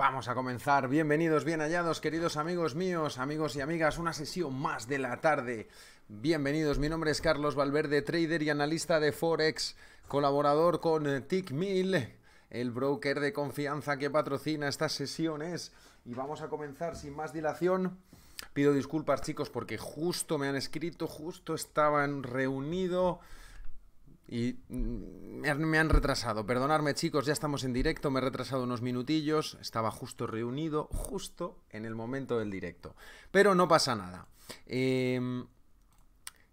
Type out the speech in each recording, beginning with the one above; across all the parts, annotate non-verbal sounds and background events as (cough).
Vamos a comenzar. Bienvenidos, bien hallados, queridos amigos míos, amigos y amigas. Una sesión más de la tarde. Bienvenidos, mi nombre es Carlos Valverde, trader y analista de Forex, colaborador con eh, TickMill, el broker de confianza que patrocina estas sesiones. Y vamos a comenzar sin más dilación. Pido disculpas, chicos, porque justo me han escrito, justo estaban reunidos. Y mm, me han retrasado, perdonadme chicos, ya estamos en directo, me he retrasado unos minutillos, estaba justo reunido, justo en el momento del directo. Pero no pasa nada. Em,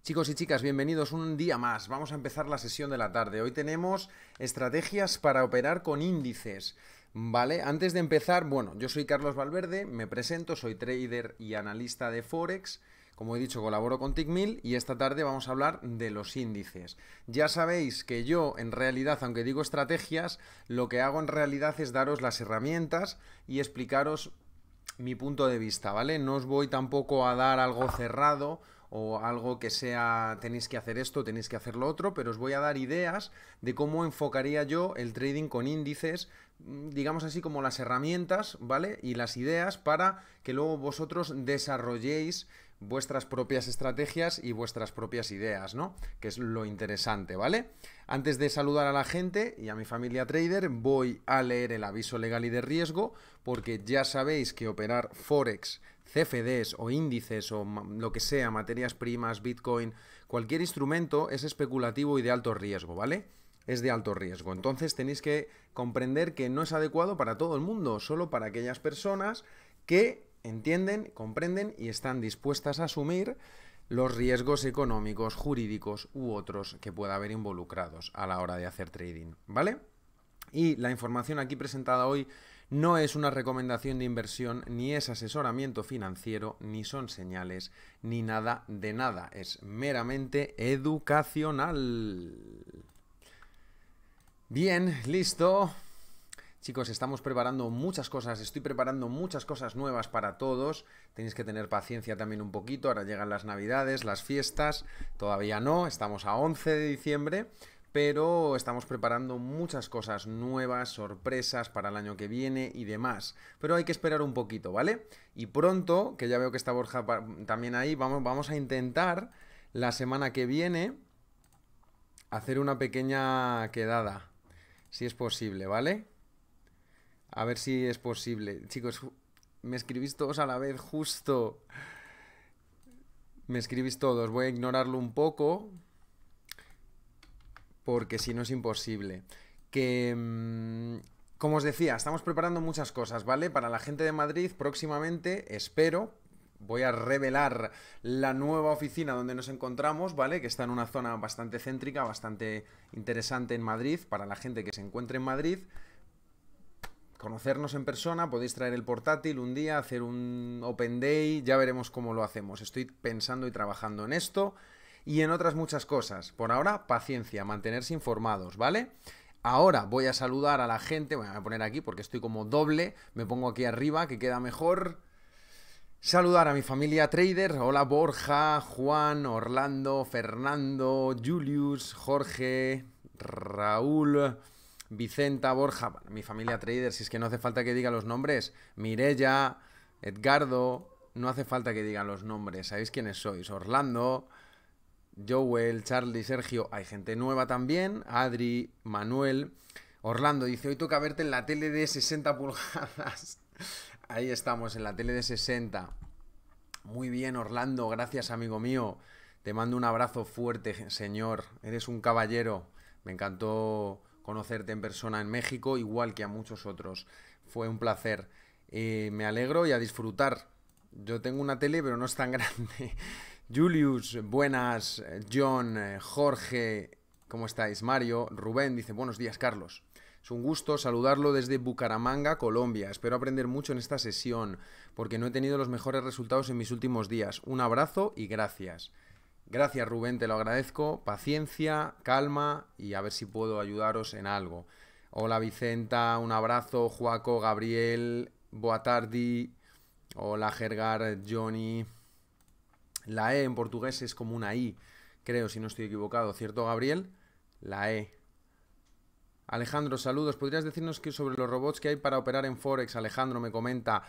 chicos y chicas, bienvenidos un día más. Vamos a empezar la sesión de la tarde. Hoy tenemos estrategias para operar con índices. Vale, antes de empezar, bueno, yo soy Carlos Valverde, me presento, soy trader y analista de Forex. Como he dicho, colaboro con TICMIL y esta tarde vamos a hablar de los índices. Ya sabéis que yo en realidad, aunque digo estrategias, lo que hago en realidad es daros las herramientas y explicaros mi punto de vista, ¿vale? No os voy tampoco a dar algo cerrado o algo que sea tenéis que hacer esto, tenéis que hacer lo otro, pero os voy a dar ideas de cómo enfocaría yo el trading con índices, mm, digamos así como las herramientas, ¿vale? Y las ideas para que luego vosotros desarrolléis vuestras propias estrategias y vuestras propias ideas, ¿no? Que es lo interesante, ¿vale? Antes de saludar a la gente y a mi familia trader, voy a leer el aviso legal y de riesgo, porque ya sabéis que operar Forex, CFDs o índices o lo que sea, materias primas, Bitcoin, cualquier instrumento es especulativo y de alto riesgo, ¿vale? es de alto riesgo. Entonces tenéis que comprender que no es adecuado para todo el mundo, solo para aquellas personas que entienden, comprenden y están dispuestas a asumir los riesgos económicos, jurídicos u otros que pueda haber involucrados a la hora de hacer trading, ¿vale? Y la información aquí presentada hoy no es una recomendación de inversión, ni es asesoramiento financiero, ni son señales, ni nada de nada. Es meramente educacional. Bien, listo. Chicos, estamos preparando muchas cosas, estoy preparando muchas cosas nuevas para todos. Tenéis que tener paciencia también un poquito, ahora llegan las navidades, las fiestas, todavía no, estamos a 11 de diciembre, pero estamos preparando muchas cosas nuevas, sorpresas para el año que viene y demás. Pero hay que esperar un poquito, ¿vale? Y pronto, que ya veo que está Borja también ahí, vamos, vamos a intentar la semana que viene hacer una pequeña quedada, si es posible, ¿vale? A ver si es posible. Chicos, me escribís todos a la vez, justo. Me escribís todos. Voy a ignorarlo un poco. Porque si no es imposible. Que. Mm, como os decía, estamos preparando muchas cosas, ¿vale? Para la gente de Madrid, próximamente, espero, voy a revelar la nueva oficina donde nos encontramos, ¿vale? Que está en una zona bastante céntrica, bastante interesante en Madrid, para la gente que se encuentre en Madrid conocernos en persona, podéis traer el portátil un día, hacer un open day, ya veremos cómo lo hacemos. Estoy pensando y trabajando en esto y en otras muchas cosas. Por ahora, paciencia, mantenerse informados, ¿vale? Ahora voy a saludar a la gente, voy a poner aquí porque estoy como doble, me pongo aquí arriba que queda mejor. Saludar a mi familia trader, hola Borja, Juan, Orlando, Fernando, Julius, Jorge, Raúl, Vicenta, Borja, mi familia trader, si es que no hace falta que diga los nombres, Mirella, Edgardo, no hace falta que diga los nombres, sabéis quiénes sois, Orlando, Joel, Charlie, Sergio, hay gente nueva también, Adri, Manuel, Orlando dice, hoy toca verte en la tele de 60 pulgadas. (laughs) Ahí estamos, en la tele de 60. Muy bien, Orlando, gracias amigo mío. Te mando un abrazo fuerte, señor. Eres un caballero. Me encantó conocerte en persona en México, igual que a muchos otros. Fue un placer. Eh, me alegro y a disfrutar. Yo tengo una tele, pero no es tan (laughs) grande. Julius, buenas. John, eh, Jorge, ¿cómo estáis? Mario, Rubén dice, buenos días, Carlos. Es un gusto saludarlo desde Bucaramanga, Colombia. Espero aprender mucho en esta sesión, porque no he tenido los mejores resultados en mis últimos días. Un abrazo y gracias. Gracias Rubén, te lo agradezco. Paciencia, calma y a ver si puedo ayudaros en algo. Hola Vicenta, un abrazo. Juaco, Gabriel, Boatardi. Hola Gergar, Johnny. La E en portugués es como una I, creo, si no estoy equivocado. ¿Cierto, Gabriel? La E. Alejandro, saludos. ¿Podrías decirnos qué sobre los robots que hay para operar en Forex? Alejandro me comenta.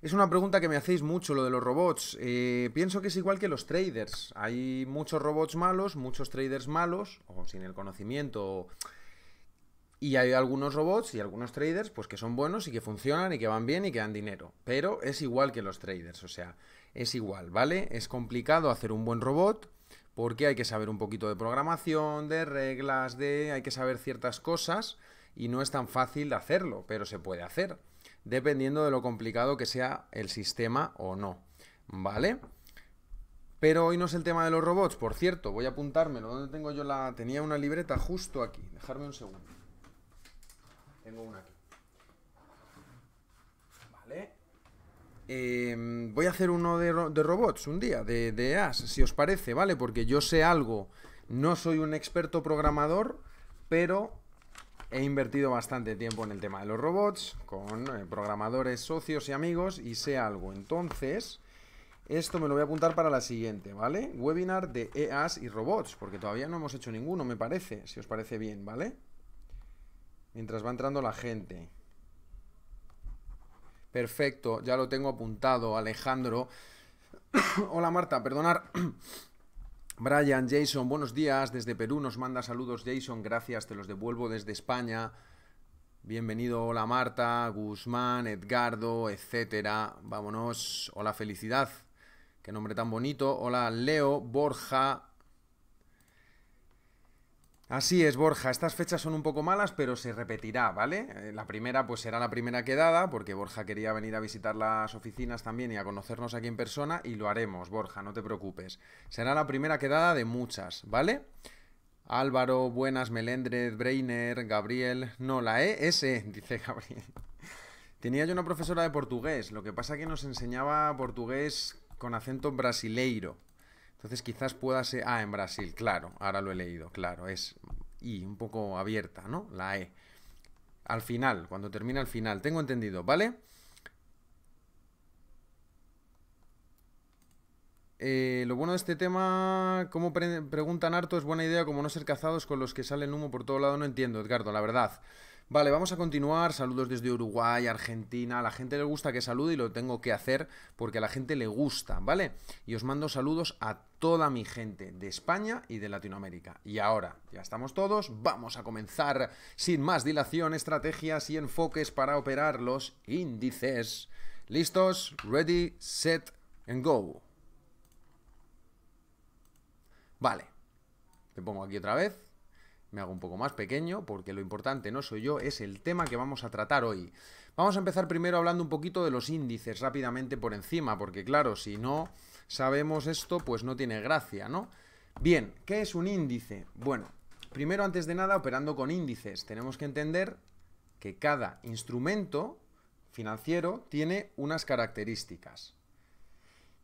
Es una pregunta que me hacéis mucho, lo de los robots. Eh, pienso que es igual que los traders. Hay muchos robots malos, muchos traders malos, o sin el conocimiento. Y hay algunos robots y algunos traders, pues que son buenos y que funcionan y que van bien y que dan dinero. Pero es igual que los traders, o sea, es igual, ¿vale? Es complicado hacer un buen robot porque hay que saber un poquito de programación, de reglas, de... hay que saber ciertas cosas y no es tan fácil hacerlo, pero se puede hacer dependiendo de lo complicado que sea el sistema o no, ¿vale? Pero hoy no es el tema de los robots, por cierto, voy a apuntármelo. ¿Dónde tengo yo la...? Tenía una libreta justo aquí, dejarme un segundo. Tengo una aquí. ¿Vale? Em, voy a hacer uno de, robots un día, de, de AS, si os parece, ¿vale? Porque yo sé algo, no soy un experto programador, pero He invertido bastante tiempo en el tema de los robots, con eh, programadores, socios y amigos, y sé algo. Entonces, esto me lo voy a apuntar para la siguiente, ¿vale? Webinar de EAS y robots, porque todavía no hemos hecho ninguno, me parece, si os parece bien, ¿vale? Mientras va entrando la gente. Perfecto, ya lo tengo apuntado, Alejandro. (coughs) Hola Marta, perdonar. (coughs) Brian, Jason, buenos días. Desde Perú nos manda saludos Jason, gracias, te los devuelvo desde España. Bienvenido, hola Marta, Guzmán, Edgardo, etcétera. Vámonos, hola Felicidad, qué nombre tan bonito. Hola Leo, Borja, Así es, Borja. Estas fechas son un poco malas, pero se repetirá, ¿vale? Eh, la primera, pues será la primera quedada, porque Borja quería venir a visitar las oficinas también y a conocernos aquí en persona, y lo haremos, Borja, no te preocupes. Será la primera quedada de muchas, ¿vale? Álvaro, Buenas, Melendred, Breiner, Gabriel. No, la E es (laughs) dice Gabriel. Tenía yo una profesora de portugués, lo que pasa que nos enseñaba portugués con acento brasileiro. Entonces quizás pueda ser... Ah, en Brasil, claro, ahora lo he leído, claro, es y un poco abierta, ¿no? La E. Al final, cuando termina al final, tengo entendido, ¿vale? Eh, lo bueno de este tema, como preguntan harto, es buena idea como no ser cazados con los que salen humo por todo lado, no entiendo, Edgardo, la verdad. Vale, vamos a continuar. Saludos desde Uruguay, Argentina. A la gente le gusta que salude y lo tengo que hacer porque a la gente le gusta, ¿vale? Y os mando saludos a toda mi gente de España y de Latinoamérica. Y ahora, ya estamos todos, vamos a comenzar sin más dilación estrategias y enfoques para operar los índices. ¿Listos? Ready, set and go. Vale. Te pongo aquí otra vez me hago un poco más pequeño, porque lo importante no soy yo, es el tema que vamos a tratar hoy. Vamos a empezar primero hablando un poquito de los índices rápidamente por encima, porque claro, si no sabemos esto, pues no tiene gracia, ¿no? Bien, ¿qué es un índice? Bueno, primero antes de nada, operando con índices, tenemos que entender que cada instrumento financiero tiene unas características.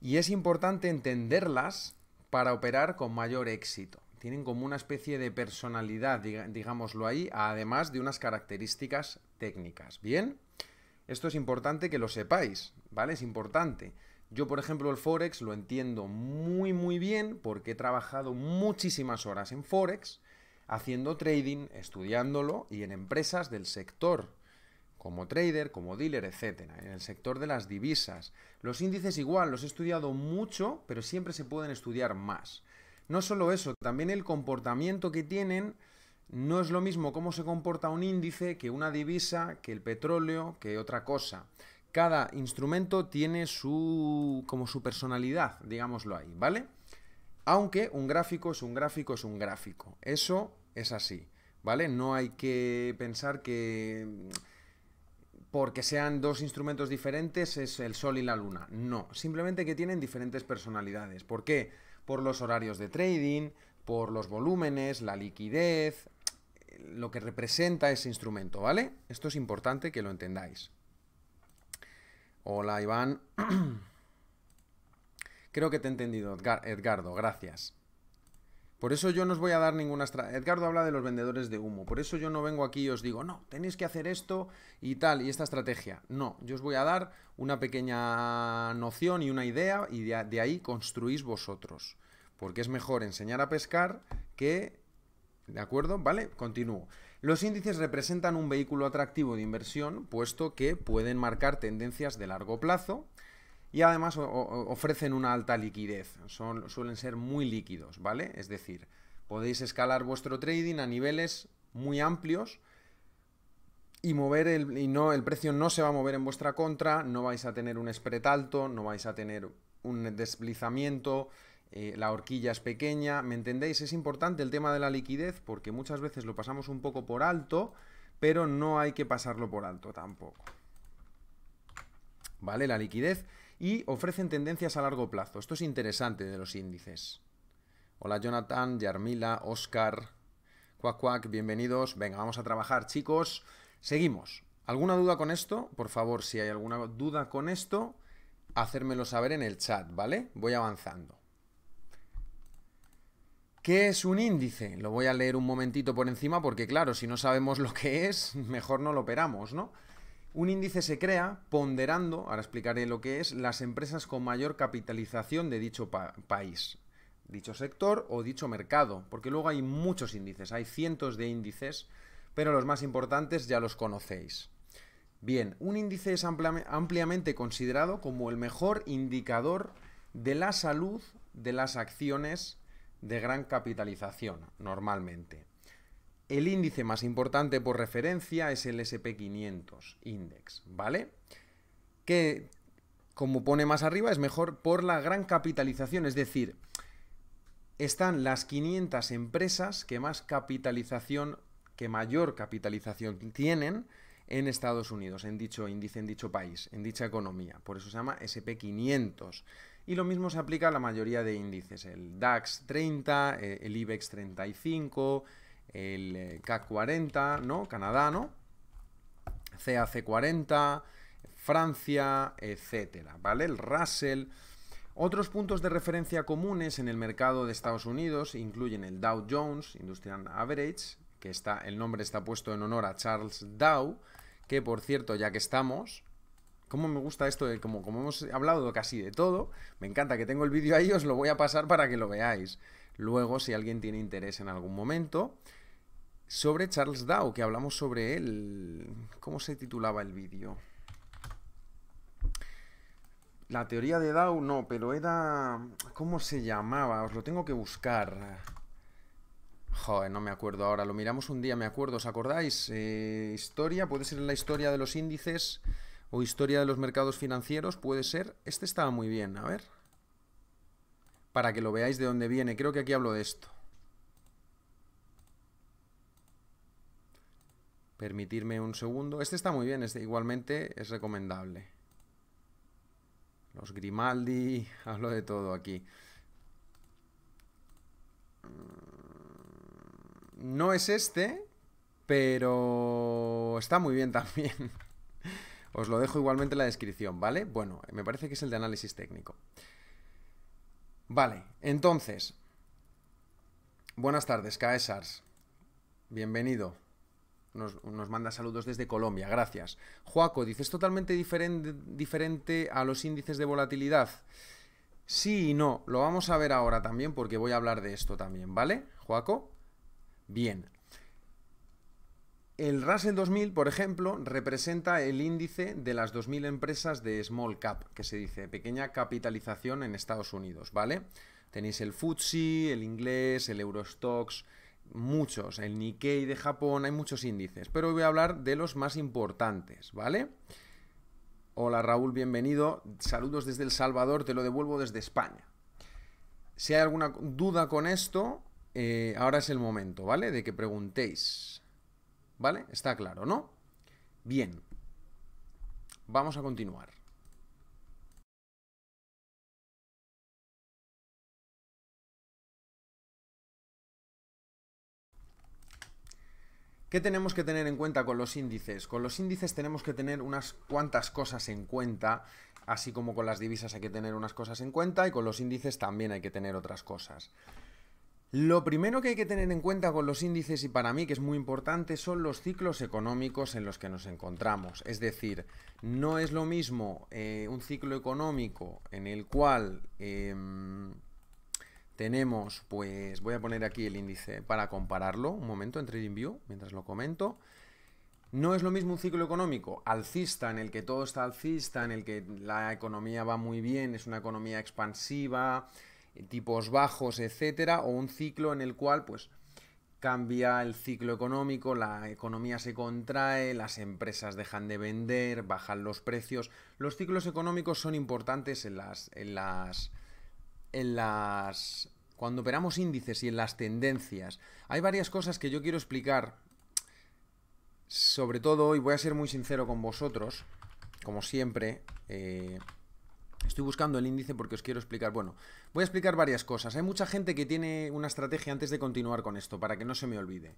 Y es importante entenderlas para operar con mayor éxito tienen como una especie de personalidad, digámoslo ahí, además de unas características técnicas. ¿Bien? Esto es importante que lo sepáis, ¿vale? Es importante. Yo, por ejemplo, el Forex lo entiendo muy, muy bien porque he trabajado muchísimas horas en Forex, haciendo trading, estudiándolo y en empresas del sector, como trader, como dealer, etc. En el sector de las divisas. Los índices igual, los he estudiado mucho, pero siempre se pueden estudiar más. No solo eso, también el comportamiento que tienen no es lo mismo cómo se comporta un índice que una divisa, que el petróleo, que otra cosa. Cada instrumento tiene su como su personalidad, digámoslo ahí, ¿vale? Aunque un gráfico es un gráfico es un gráfico. Eso es así, ¿vale? No hay que pensar que porque sean dos instrumentos diferentes es el sol y la luna. No, simplemente que tienen diferentes personalidades. ¿Por qué? por los horarios de trading, por los volúmenes, la liquidez, lo que representa ese instrumento, ¿vale? Esto es importante que lo entendáis. Hola Iván. (clears throat) Creo que te he entendido, Edgardo, gracias. Por eso yo no os voy a dar ninguna estrategia. Edgardo habla de los vendedores de humo. Por eso yo no vengo aquí y os digo, no, tenéis que hacer esto y tal, y esta estrategia. No, yo os voy a dar una pequeña noción y una idea, y de ahí construís vosotros. Porque es mejor enseñar a pescar que. ¿De acuerdo? ¿Vale? Continúo. Los índices representan un vehículo atractivo de inversión, puesto que pueden marcar tendencias de largo plazo, y además ofrecen una alta liquidez, Son, suelen ser muy líquidos, ¿vale? Es decir, podéis escalar vuestro trading a niveles muy amplios y mover el, y no, el precio no se va a mover en vuestra contra, no vais a tener un spread alto, no vais a tener un deslizamiento, eh, la horquilla es pequeña, ¿me entendéis? Es importante el tema de la liquidez porque muchas veces lo pasamos un poco por alto, pero no hay que pasarlo por alto tampoco. ¿Vale? La liquidez y ofrecen tendencias a largo plazo. Esto es interesante de los índices. Hola Jonathan, Yarmila, Oscar, Cuac Cuac, bienvenidos. Venga, vamos a trabajar chicos. Seguimos. ¿Alguna duda con esto? Por favor, si hay alguna duda con esto, hacérmelo saber en el chat, ¿vale? Voy avanzando. ¿Qué es un índice? Lo voy a leer un momentito por encima porque claro, si no sabemos lo que es, mejor no lo operamos, ¿no? Un índice se crea ponderando, ahora explicaré lo que es, las empresas con mayor capitalización de dicho país, dicho sector o dicho mercado, porque luego hay muchos índices, hay cientos de índices, pero los más importantes ya los conocéis. Bien, un índice es ampliamente considerado como el mejor indicador de la salud de las acciones de gran capitalización, normalmente. El índice más importante por referencia es el SP500 Index, ¿vale? Que, como pone más arriba, es mejor por la gran capitalización, es decir, están las 500 empresas que más capitalización, que mayor capitalización tienen en Estados Unidos, en dicho índice, en dicho país, en dicha economía. Por eso se llama SP500. Y lo mismo se aplica a la mayoría de índices, el DAX 30, eh, el IBEX 35, el eh, K40, ¿no? Canadá, cac CAC40, Francia, etcétera, ¿vale? El Russell. Otros puntos de referencia comunes en el mercado de Estados Unidos incluyen el Dow Jones Industrial Average, que está, el nombre está puesto en honor a Charles Dow, que por cierto, ya que estamos, como me gusta esto de, como, como hemos hablado casi de todo, me encanta que tengo el vídeo ahí, os lo voy a pasar para que lo veáis luego si alguien tiene interés en algún momento. Sobre Charles Dow, que hablamos sobre él. ¿Cómo se titulaba el vídeo? La teoría de Dow no, pero era... ¿Cómo se llamaba? Os lo tengo que buscar. Joder, no me acuerdo ahora. Lo miramos un día, me acuerdo. ¿Os acordáis? Eh, historia, puede ser la historia de los índices o historia de los mercados financieros, puede ser. Este estaba muy bien, a ver para que lo veáis de dónde viene. Creo que aquí hablo de esto. Permitirme un segundo. Este está muy bien, este igualmente es recomendable. Los Grimaldi, (laughs) hablo de todo aquí. Mm, no es este, pero está muy bien (laughs) también. Os lo dejo igualmente en la descripción, ¿vale? Bueno, me parece que es el de análisis técnico. Vale, entonces. Buenas tardes, Caesars. Bienvenido. Nos, manda saludos desde Colombia, gracias. Joaco, dices totalmente diferente, diferente a los índices de volatilidad. Sí y no, lo vamos a ver ahora también porque voy a hablar de esto también, ¿vale, Joaco? Bien, el Russell 2000, por ejemplo, representa el índice de las 2000 empresas de small cap, que se dice pequeña capitalización en Estados Unidos, ¿vale? Tenéis el FTSE, el inglés, el Eurostox, muchos, el Nikkei de Japón, hay muchos índices, pero hoy voy a hablar de los más importantes, ¿vale? Hola Raúl, bienvenido. Saludos desde El Salvador, te lo devuelvo desde España. Si hay alguna duda con esto, eh, ahora es el momento, ¿vale? De que preguntéis. ¿Vale? Está claro, ¿no? Bien. Vamos a continuar. ¿Qué tenemos que tener en cuenta con los índices? Con los índices tenemos que tener unas cuantas cosas en cuenta, así como con las divisas hay que tener unas cosas en cuenta y con los índices también hay que tener otras cosas. Lo primero que hay que tener en cuenta con los índices y para mí que es muy importante son los ciclos económicos en los que nos encontramos. Es decir, no es lo mismo eh, un ciclo económico en el cual em, tenemos, pues voy a poner aquí el índice para compararlo un momento en TradingView mientras lo comento. No es lo mismo un ciclo económico alcista, en el que todo está alcista, en el que la economía va muy bien, es una economía expansiva, tipos bajos, etcétera, o un ciclo en el cual, pues, cambia el ciclo económico, la economía se contrae, las empresas dejan de vender, bajan los precios. Los ciclos económicos son importantes en las. en las. en las. cuando operamos índices y en las tendencias. Hay varias cosas que yo quiero explicar. Sobre todo, y voy a ser muy sincero con vosotros, como siempre. Eh, Estoy buscando el índice porque os quiero explicar. Bueno, voy a explicar varias cosas. Hay mucha gente que tiene una estrategia antes de continuar con esto, para que no se me olvide.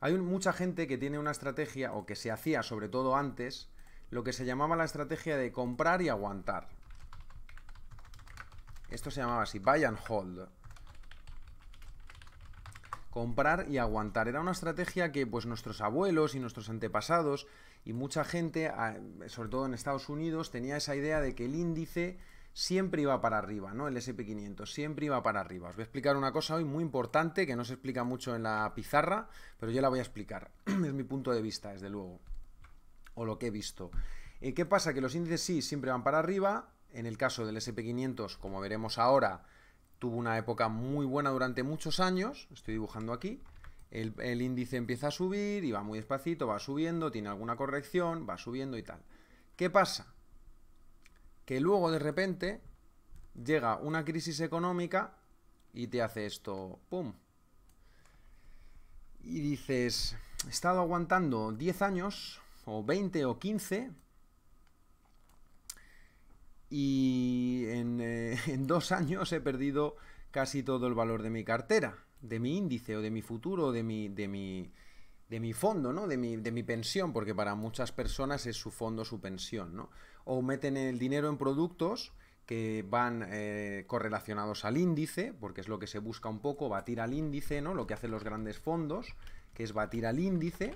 Hay mucha gente que tiene una estrategia, o que se hacía sobre todo antes, lo que se llamaba la estrategia de comprar y aguantar. Esto se llamaba así, buy and hold comprar y aguantar. Era una estrategia que pues nuestros abuelos y nuestros antepasados y mucha gente, sobre todo en Estados Unidos, tenía esa idea de que el índice siempre iba para arriba, ¿no? El SP500 siempre iba para arriba. Os voy a explicar una cosa hoy muy importante que no se explica mucho en la pizarra, pero yo la voy a explicar. (clears throat) es mi punto de vista, desde luego, o lo que he visto. Eh, ¿Qué pasa? Que los índices sí siempre van para arriba. En el caso del SP500, como veremos ahora, tuvo una época muy buena durante muchos años, estoy dibujando aquí, el, índice empieza a subir y va muy despacito, va subiendo, tiene alguna corrección, va subiendo y tal. ¿Qué pasa? Que luego de repente llega una crisis económica y te hace esto, ¡pum! Y dices, he estado aguantando 10 años, o 20 o 15, y eh, (laughs) en, dos años he perdido casi todo el valor de mi cartera, de mi índice o de mi futuro, de mi, de mi, de mi fondo, ¿no? De mi, de mi pensión, porque para muchas personas es su fondo, su pensión, ¿no? O meten el dinero en productos que van eh, correlacionados al índice, porque es lo que se busca un poco, batir al índice, ¿no? Lo que hacen los grandes fondos, que es batir al índice,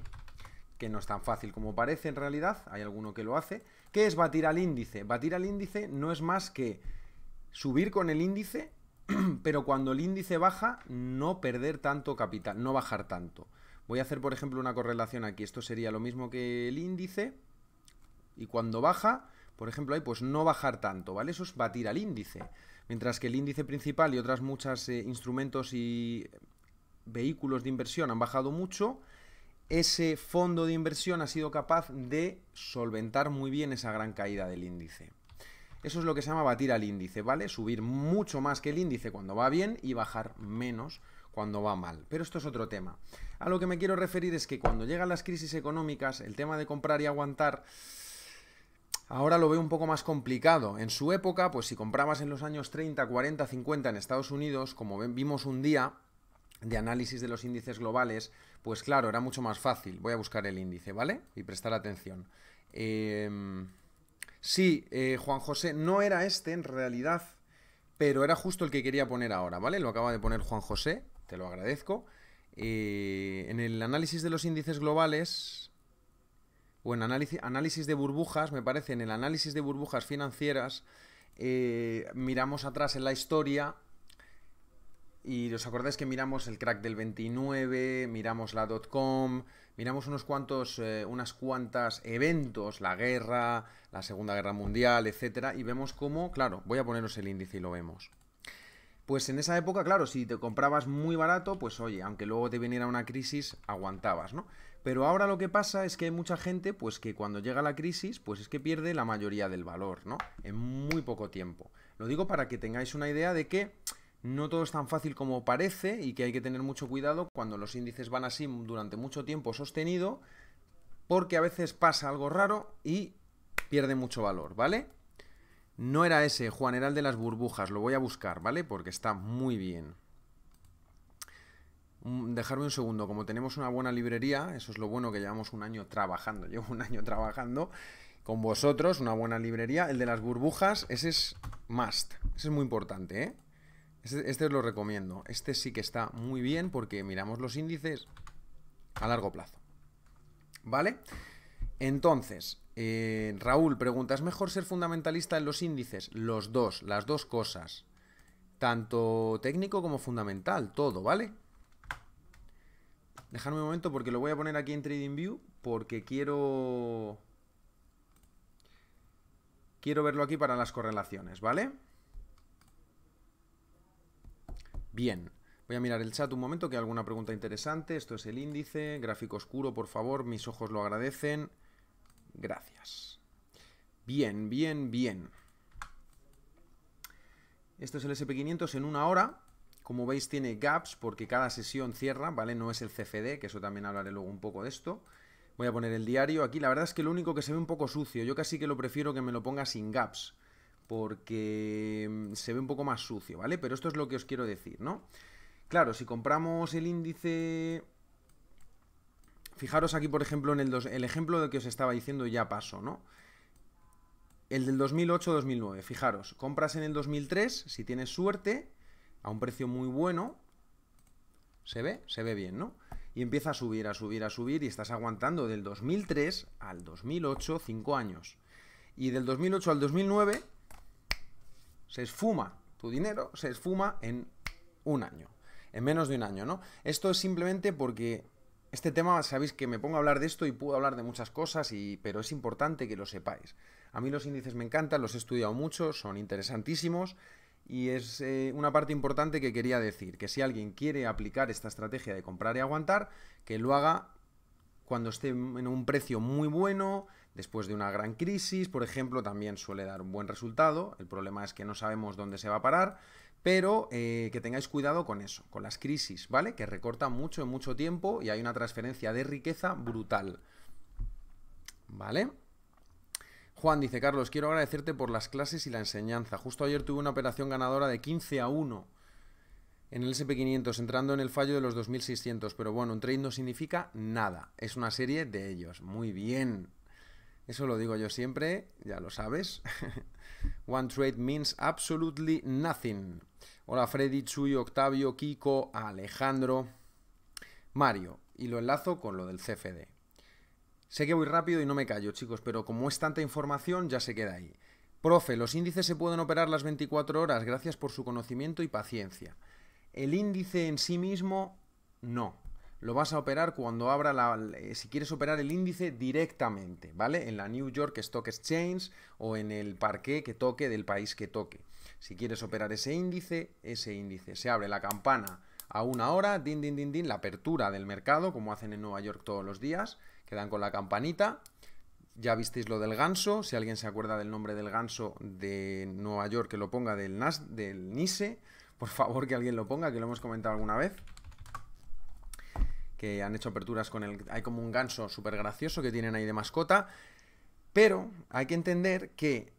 que no es tan fácil como parece en realidad, hay alguno que lo hace. que es batir al índice? Batir al índice no es más que subir con el índice, (clears throat) pero cuando el índice baja, no perder tanto capital, no bajar tanto. Voy a hacer, por ejemplo, una correlación aquí. Esto sería lo mismo que el índice. Y cuando baja, por ejemplo, ahí pues no bajar tanto, ¿vale? Eso es batir al índice. Mientras que el índice principal y otras muchas eh, instrumentos y vehículos de inversión han bajado mucho, ese fondo de inversión ha sido capaz de solventar muy bien esa gran caída del índice. Eso es lo que se llama batir al índice, ¿vale? Subir mucho más que el índice cuando va bien y bajar menos cuando va mal. Pero esto es otro tema. A lo que me quiero referir es que cuando llegan las crisis económicas, el tema de comprar y aguantar, ahora lo veo un poco más complicado. En su época, pues si comprabas en los años 30, 40, 50 en Estados Unidos, como vimos un día, de análisis de los índices globales, pues claro, era mucho más fácil. Voy a buscar el índice, ¿vale? Y prestar atención. Em, sí, eh, Juan José, no era este en realidad, pero era justo el que quería poner ahora, ¿vale? Lo acaba de poner Juan José, te lo agradezco. Eh, en el análisis de los índices globales, o en análisis de burbujas, me parece, en el análisis de burbujas financieras, eh, miramos atrás en la historia y os acordáis que miramos el crack del 29, miramos la .com, miramos unos cuantos, eh, unas cuantas eventos, la guerra, la Segunda Guerra Mundial, etcétera, y vemos cómo, claro, voy a poneros el índice y lo vemos. Pues en esa época, claro, si te comprabas muy barato, pues oye, aunque luego te viniera una crisis, aguantabas, ¿no? Pero ahora lo que pasa es que hay mucha gente, pues que cuando llega la crisis, pues es que pierde la mayoría del valor, ¿no? En muy poco tiempo. Lo digo para que tengáis una idea de que no todo es tan fácil como parece y que hay que tener mucho cuidado cuando los índices van así durante mucho tiempo sostenido, porque a veces pasa algo raro y pierde mucho valor, ¿vale? No era ese, Juan, era el de las burbujas, lo voy a buscar, ¿vale? Porque está muy bien. Mm, dejarme un segundo, como tenemos una buena librería, eso es lo bueno que llevamos un año trabajando, (laughs) llevo un año trabajando con vosotros, una buena librería, el de las burbujas, ese es must, ese es muy importante, ¿eh? Este, este lo recomiendo. Este sí que está muy bien porque miramos los índices a largo plazo. ¿Vale? Entonces, eh, Raúl pregunta, ¿es mejor ser fundamentalista en los índices? Los dos, las dos cosas. Tanto técnico como fundamental, todo, ¿vale? Dejadme un momento porque lo voy a poner aquí en TradingView porque quiero... Quiero verlo aquí para las correlaciones, ¿vale? Bien. Voy a mirar el chat un momento, que hay alguna pregunta interesante. Esto es el índice. Gráfico oscuro, por favor. Mis ojos lo agradecen. Gracias. Bien, bien, bien. Esto es el SP500 en una hora. Como veis tiene gaps porque cada sesión cierra, ¿vale? No es el CFD, que eso también hablaré luego un poco de esto. Voy a poner el diario aquí. La verdad es que lo único que se ve un poco sucio. Yo casi que lo prefiero que me lo ponga sin gaps porque mm, se ve un poco más sucio, ¿vale? Pero esto es lo que os quiero decir, ¿no? Claro, si compramos el índice... Fijaros aquí, por ejemplo, en el, el ejemplo de que os estaba diciendo ya pasó, ¿no? El del 2008-2009, fijaros, compras en el 2003, si tienes suerte, a un precio muy bueno, ¿se ve? Se ve bien, ¿no? Y empieza a subir, a subir, a subir, y estás aguantando del 2003 al 2008, 5 años. Y del 2008 al 2009 se esfuma tu dinero, se esfuma en un año, en menos de un año, ¿no? Esto es simplemente porque este tema, sabéis que me pongo a hablar de esto y puedo hablar de muchas cosas, pero es importante que lo sepáis. A mí los índices me encantan, los he estudiado mucho, son interesantísimos y es eh, una parte importante que quería decir, que si alguien quiere aplicar esta estrategia de comprar y aguantar, que lo haga cuando esté en un precio muy bueno, Después de una gran crisis, por ejemplo, también suele dar un buen resultado. El problema es que no sabemos dónde se va a parar, pero eh, que tengáis cuidado con eso, con las crisis, ¿vale? Que recortan mucho en mucho tiempo y hay una transferencia de riqueza brutal. ¿Vale? Juan dice, Carlos, quiero agradecerte por las clases y la enseñanza. Justo ayer tuve una operación ganadora de 15 a 1 en el SP500, entrando en el fallo de los 2600, pero bueno, un trade no significa nada, es una serie de ellos. Muy bien, eso lo digo yo siempre, ya lo sabes. (laughs) One trade means absolutely nothing. Hola Freddy, Chuy, Octavio, Kiko, Alejandro, Mario. Y lo enlazo con lo del CFD. Sé que voy rápido y no me callo, chicos, pero como es tanta información, ya se queda ahí. Profe, los índices se pueden operar las 24 horas, gracias por su conocimiento y paciencia. El índice en sí mismo, no lo vas a operar cuando abra la, eh, si quieres operar el índice directamente, ¿vale? En la New York Stock Exchange o en el parque que toque del país que toque. Si quieres operar ese índice, ese índice. Se abre la campana a una hora, din, din, din, din, la apertura del mercado, como hacen en Nueva York todos los días, quedan con la campanita. Ya visteis lo del ganso, si alguien se acuerda del nombre del ganso de Nueva York, que lo ponga del, NAS, del NISE, por favor que alguien lo ponga, que lo hemos comentado alguna vez que han hecho aperturas con el... Hay como un ganso súper gracioso que tienen ahí de mascota, pero hay que entender que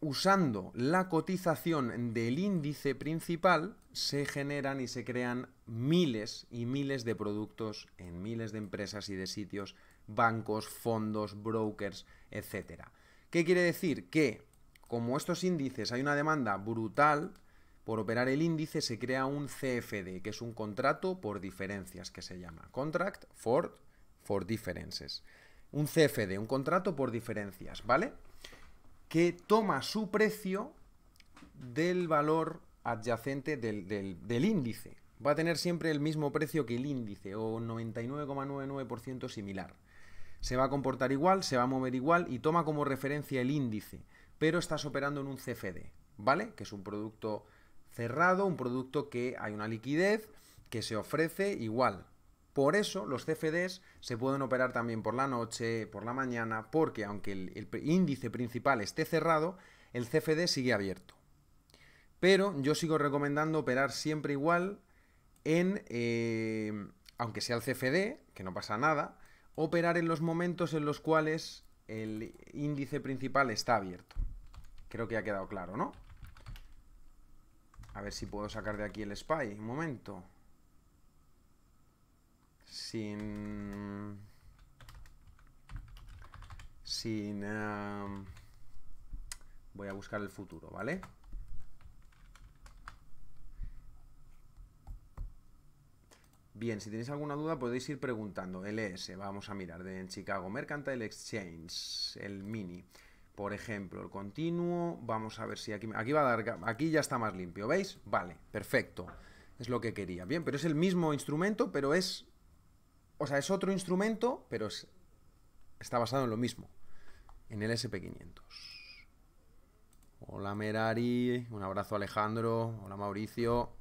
usando la cotización del índice principal se generan y se crean miles y miles de productos en miles de empresas y de sitios, bancos, fondos, brokers, etc. ¿Qué quiere decir? Que como estos índices hay una demanda brutal, por operar el índice se crea un CFD, que es un contrato por diferencias, que se llama Contract for, for Differences. Un CFD, un contrato por diferencias, ¿vale? Que toma su precio del valor adyacente del, del índice. Va a tener siempre el mismo precio que el índice, o 99,99% similar. Se va a comportar igual, se va a mover igual y toma como referencia el índice, pero estás operando en un CFD, ¿vale? Que es un producto cerrado, un producto que hay una liquidez, que se ofrece igual. Por eso los CFDs se pueden operar también por la noche, por la mañana, porque aunque el, índice principal esté cerrado, el CFD sigue abierto. Pero yo sigo recomendando operar siempre igual en, eh, aunque sea el CFD, que no pasa nada, operar en los momentos en los cuales el índice principal está abierto. Creo que ha quedado claro, ¿no? A ver si puedo sacar de aquí el spy. Un momento. Sin... Sin... Voy a buscar el futuro, ¿vale? Bien, si tenéis alguna duda podéis ir preguntando. LS, e vamos a mirar, de Chicago Mercantile Exchange, el mini. Por ejemplo, el continuo, vamos a ver si aquí, aquí va a dar, aquí ya está más limpio, ¿veis? Vale, perfecto, es lo que quería. Bien, pero es el mismo instrumento, pero es, o sea, es otro instrumento, pero es, está basado en lo mismo, en el SP500. Hola Merari, un abrazo Alejandro, hola Mauricio.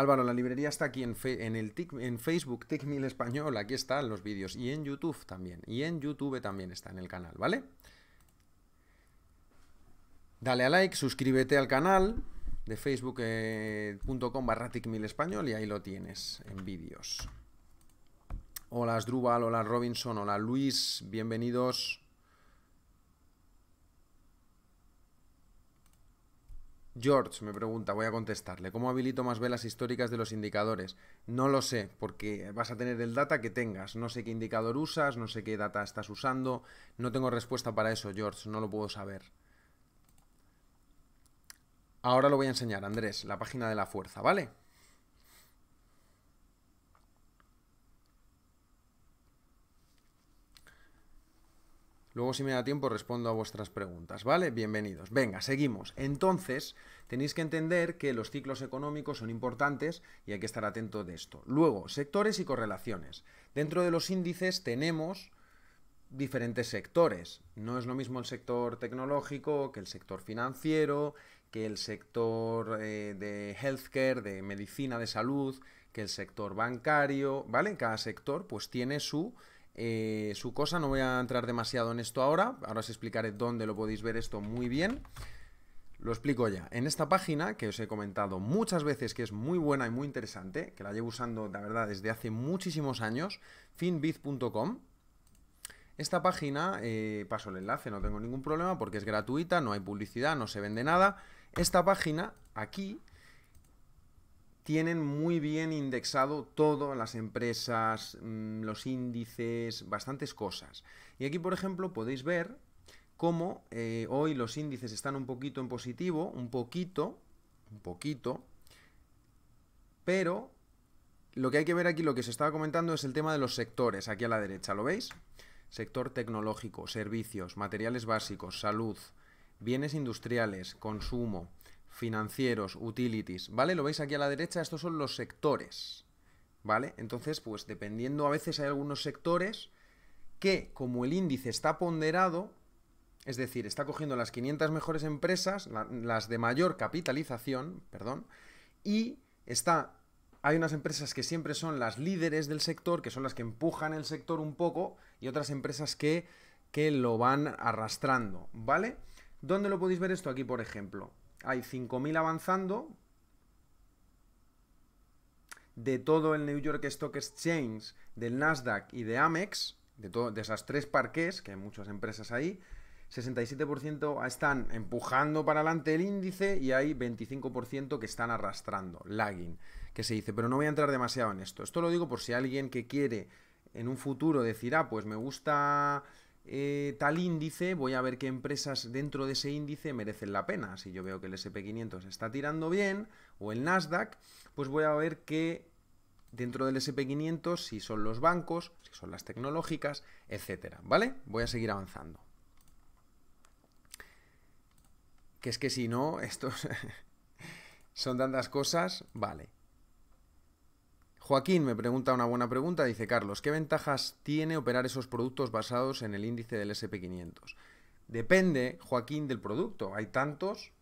Álvaro, la librería está aquí en, Facebook, TicMil Español, aquí están los vídeos, y en YouTube también, y en YouTube también está en el canal, ¿vale? Dale a like, suscríbete al canal de facebook.com eh, barra TicMil Español y ahí lo tienes en vídeos. Hola Sdrubal, hola Robinson, hola Luis, bienvenidos. George me pregunta, voy a contestarle, ¿cómo habilito más velas históricas de los indicadores? No lo sé, porque vas a tener el data que tengas. No sé qué indicador usas, no sé qué data estás usando. No tengo respuesta para eso, George, no lo puedo saber. Ahora lo voy a enseñar, Andrés, la página de la fuerza, ¿vale? Luego, si me da tiempo, respondo a vuestras preguntas, ¿vale? Bienvenidos. Venga, seguimos. Entonces, tenéis que entender que los ciclos económicos son importantes y hay que estar atento de esto. Luego, sectores y correlaciones. Dentro de los índices tenemos diferentes sectores. No es lo mismo el sector tecnológico que el sector financiero, que el sector eh, de healthcare, de medicina, de salud, que el sector bancario, ¿vale? Cada sector pues tiene su eh, su cosa. No voy a entrar demasiado en esto ahora. Ahora os explicaré dónde lo podéis ver esto muy bien. Lo explico ya. En esta página, que os he comentado muchas veces que es muy buena y muy interesante, que la llevo usando, la verdad, desde hace muchísimos años, finbiz.com, esta página, eh, paso el enlace, no tengo ningún problema porque es gratuita, no hay publicidad, no se vende nada. Esta página, aquí, tienen muy bien indexado todo, las empresas, mm, los índices, bastantes cosas. Y aquí, por ejemplo, podéis ver cómo eh, hoy los índices están un poquito en positivo, un poquito, un poquito, pero lo que hay que ver aquí, lo que se estaba comentando, es el tema de los sectores, aquí a la derecha, ¿lo veis? Sector tecnológico, servicios, materiales básicos, salud, bienes industriales, consumo, financieros, utilities, ¿vale? Lo veis aquí a la derecha, estos son los sectores, ¿vale? Entonces, pues dependiendo, a veces hay algunos sectores que, como el índice está ponderado, es decir, está cogiendo las 500 mejores empresas, las de mayor capitalización, perdón, y está hay unas empresas que siempre son las líderes del sector, que son las que empujan el sector un poco, y otras empresas que, que lo van arrastrando, ¿vale? ¿Dónde lo podéis ver esto? Aquí, por ejemplo hay 5.000 avanzando. De todo el New York Stock Exchange, del Nasdaq y de Amex, de, esas tres parques, que hay muchas empresas ahí, 67% están empujando para adelante el índice y hay 25% que están arrastrando, lagging, que se dice. Pero no voy a entrar demasiado en esto. Esto lo digo por si alguien que quiere en un futuro decir, ah, pues me gusta eh, tal índice, voy a ver qué empresas dentro de ese índice merecen la pena. Si yo veo que el SP500 está tirando bien, o el Nasdaq, pues voy a ver qué dentro del SP500, si son los bancos, si son las tecnológicas, etcétera, ¿vale? Voy a seguir avanzando. Que es que si no, (laughs) estos son tantas cosas, vale. Joaquín me pregunta una buena pregunta, dice Carlos, ¿qué ventajas tiene operar esos productos basados en el índice del SP500? Depende, Joaquín, del producto. Hay tantos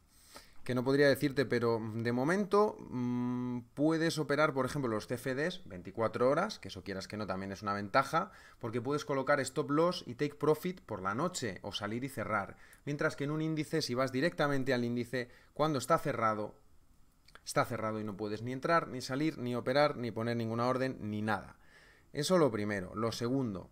que no podría decirte, pero mm, de momento mm, puedes operar, por ejemplo, los CFDs 24 horas, que eso quieras que no también es una ventaja, porque puedes colocar stop loss y take profit por la noche o salir y cerrar. Mientras que en un índice, si vas directamente al índice, cuando está cerrado, Está cerrado y no puedes ni entrar, ni salir, ni operar, ni poner ninguna orden, ni nada. Eso lo primero. Lo segundo,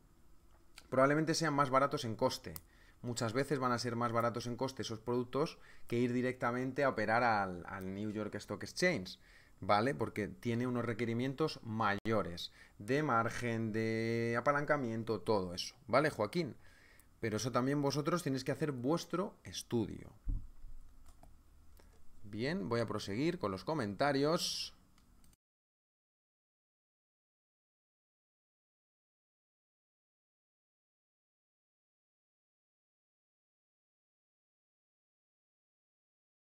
probablemente sean más baratos en coste. Muchas veces van a ser más baratos en coste esos productos que ir directamente a operar al, New York Stock Exchange. ¿vale? Porque tiene unos requerimientos mayores de margen, de apalancamiento, todo eso, ¿vale, Joaquín? Pero eso también vosotros tenéis que hacer vuestro estudio, Bien, voy a proseguir con los comentarios.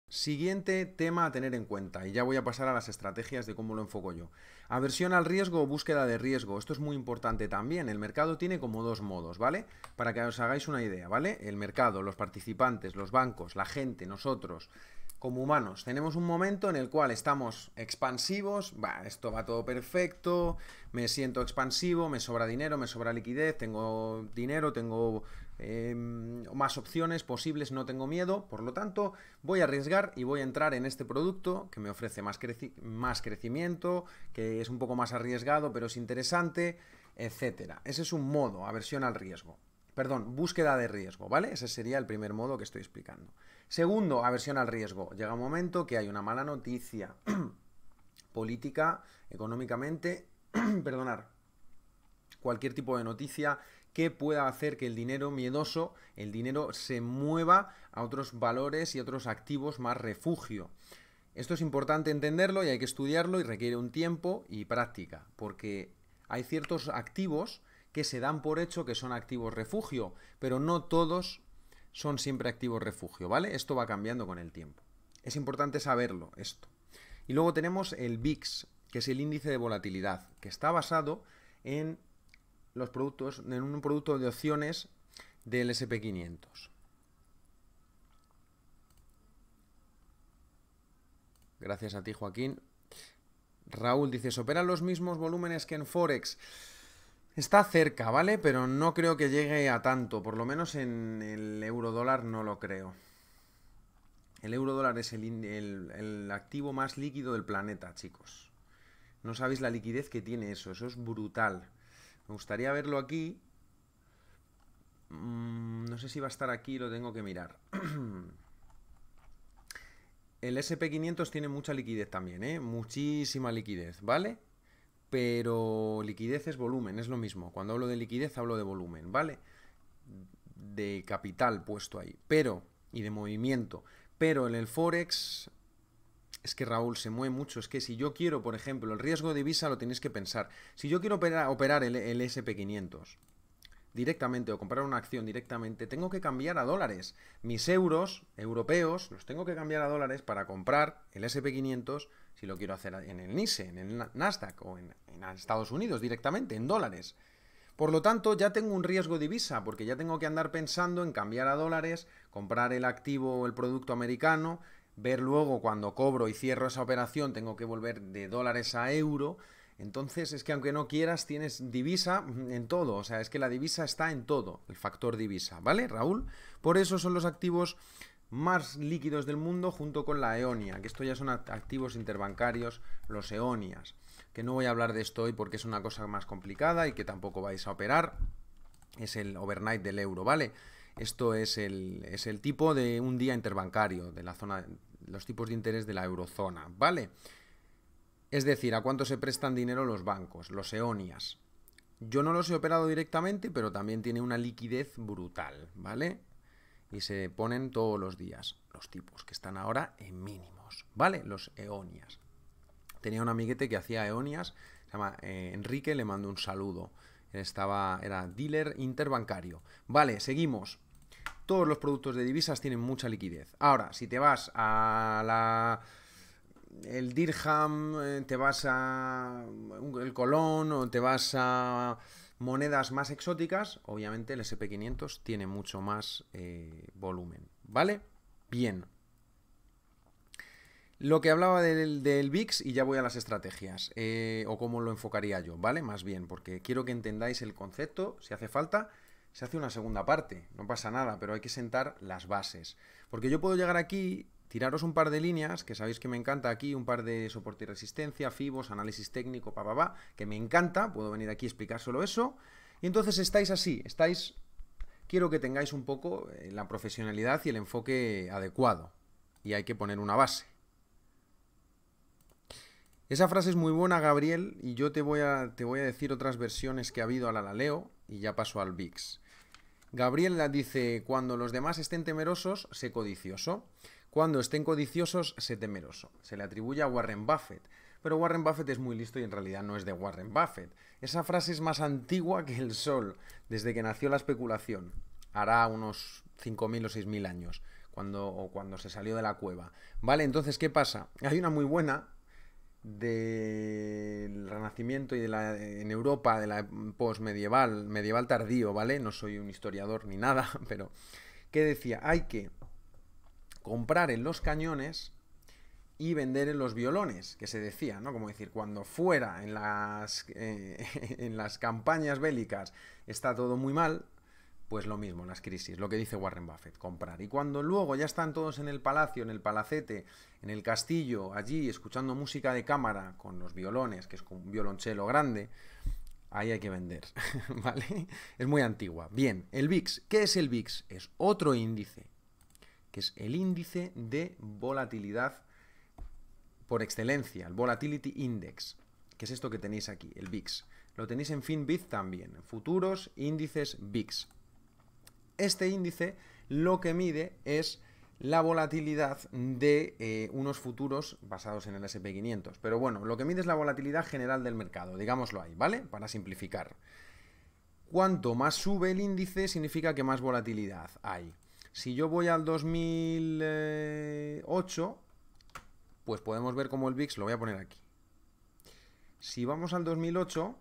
Siguiente tema a tener en cuenta, y ya voy a pasar a las estrategias de cómo lo enfoco yo. Aversión al riesgo o búsqueda de riesgo. Esto es muy importante también. El mercado tiene como dos modos, ¿vale? Para que os hagáis una idea, ¿vale? El mercado, los participantes, los bancos, la gente, nosotros como humanos. Tenemos un momento en el cual estamos expansivos, esto va todo perfecto, me siento expansivo, me sobra dinero, me sobra liquidez, tengo dinero, tengo em, más opciones posibles, no tengo miedo, por lo tanto voy a arriesgar y voy a entrar en este producto que me ofrece más, crecimiento, que es un poco más arriesgado, pero es interesante, etcétera. Ese es un modo, aversión al riesgo. Perdón, búsqueda de riesgo, ¿vale? Ese sería el primer modo que estoy explicando. Segundo, aversión al riesgo. Llega un momento que hay una mala noticia (clears throat) política, económicamente, (clears throat) perdonar, cualquier tipo de noticia que pueda hacer que el dinero miedoso, el dinero se mueva a otros valores y otros activos más refugio. Esto es importante entenderlo y hay que estudiarlo y requiere un tiempo y práctica, porque hay ciertos activos que se dan por hecho que son activos refugio, pero no todos son siempre activos refugio, ¿vale? Esto va cambiando con el tiempo. Es importante saberlo, esto. Y luego tenemos el VIX, que es el índice de volatilidad, que está basado en los productos, en un producto de opciones del SP500. Gracias a ti, Joaquín. Raúl dice, ¿operan los mismos volúmenes que en Forex? Está cerca, ¿vale? Pero no creo que llegue a tanto. Por lo menos en el eurodólar no lo creo. El euro dólar es el, activo más líquido del planeta, chicos. No sabéis la liquidez que tiene eso. Eso es brutal. Me gustaría verlo aquí. Mm, no sé si va a estar aquí, lo tengo que mirar. (clears throat) el SP500 tiene mucha liquidez también, ¿eh? Muchísima liquidez, ¿vale? pero liquidez es volumen, es lo mismo. Cuando hablo de liquidez hablo de volumen, ¿vale? De capital puesto ahí, pero, y de movimiento. Pero en el Forex es que Raúl se mueve mucho. Es que si yo quiero, por ejemplo, el riesgo de divisa lo tenéis que pensar. Si yo quiero operar, el SP500 directamente o comprar una acción directamente, tengo que cambiar a dólares. Mis euros europeos los tengo que cambiar a dólares para comprar el SP500 si lo quiero hacer en el NISE, en el Nasdaq o en, en Estados Unidos directamente, en dólares. Por lo tanto, ya tengo un riesgo divisa, porque ya tengo que andar pensando en cambiar a dólares, comprar el activo o el producto americano, ver luego cuando cobro y cierro esa operación, tengo que volver de dólares a euro. Entonces es que aunque no quieras, tienes divisa en todo. O sea, es que la divisa está en todo, el factor divisa, ¿vale, Raúl? Por eso son los activos más líquidos del mundo junto con la Eonia, que esto ya son activos interbancarios, los Eonias, que no voy a hablar de esto hoy porque es una cosa más complicada y que tampoco vais a operar, es el overnight del euro, ¿vale? Esto es el, es el tipo de un día interbancario, de la zona, los tipos de interés de la eurozona, ¿vale? Es decir, a cuánto se prestan dinero los bancos, los Eonias. Yo no los he operado directamente, pero también tiene una liquidez brutal, ¿vale? y se ponen todos los días los tipos, que están ahora en mínimos, ¿vale? Los eonias. Tenía un amiguete que hacía eonias, se llama eh, Enrique, le mando un saludo. Estaba, era dealer interbancario. Vale, seguimos. Todos los productos de divisas tienen mucha liquidez. Ahora, si te vas a la el dirham, eh, te vas a el colón o te vas a Monedas más exóticas, obviamente el SP500 tiene mucho más eh, volumen, ¿vale? Bien. Lo que hablaba del, BIX VIX y ya voy a las estrategias, eh, o cómo lo enfocaría yo, ¿vale? Más bien, porque quiero que entendáis el concepto, si hace falta, se hace una segunda parte, no pasa nada, pero hay que sentar las bases. Porque yo puedo llegar aquí tiraros un par de líneas, que sabéis que me encanta aquí, un par de soporte y resistencia, FIBOS, análisis técnico, pa, pa, pa, que me encanta, puedo venir aquí a explicar solo eso. Y entonces estáis así, estáis... Quiero que tengáis un poco eh, la profesionalidad y el enfoque adecuado. Y hay que poner una base. Esa frase es muy buena, Gabriel, y yo te voy a, te voy a decir otras versiones que ha habido a la Leo y ya paso al VIX. Gabriel dice, cuando los demás estén temerosos, sé codicioso. Cuando estén codiciosos, sé temeroso. Se le atribuye a Warren Buffett. Pero Warren Buffett es muy listo y en realidad no es de Warren Buffett. Esa frase es más antigua que el sol, desde que nació la especulación. Hará unos 5.000 o 6.000 años, cuando, cuando se salió de la cueva. Vale, entonces, ¿qué pasa? Hay una muy buena, del Renacimiento y de la, en Europa, de la posmedieval, medieval tardío, ¿vale? No soy un historiador ni nada, (laughs) pero qué decía, hay que comprar en los cañones y vender en los violones, que se decía, ¿no? Como decir, cuando fuera en las, eh, (laughs) en las campañas bélicas está todo muy mal, pues lo mismo, en las crisis, lo que dice Warren Buffett, comprar. Y cuando luego ya están todos en el palacio, en el palacete, en el castillo, allí, escuchando música de cámara con los violones, que es un violonchelo grande, ahí hay que vender, (laughs) ¿vale? Es muy antigua. Bien, el VIX, ¿qué es el VIX? Es otro índice que es el índice de volatilidad por excelencia, el Volatility Index, que es esto que tenéis aquí, el VIX. Lo tenéis en FinBit también, futuros, índices, VIX. Este índice lo que mide es la volatilidad de eh, unos futuros basados en el SP500. Pero bueno, lo que mide es la volatilidad general del mercado, digámoslo ahí, ¿vale? Para simplificar. Cuanto más sube el índice, significa que más volatilidad hay. Si yo voy al 2008, pues podemos ver cómo el VIX, lo voy a poner aquí. Si vamos al 2008,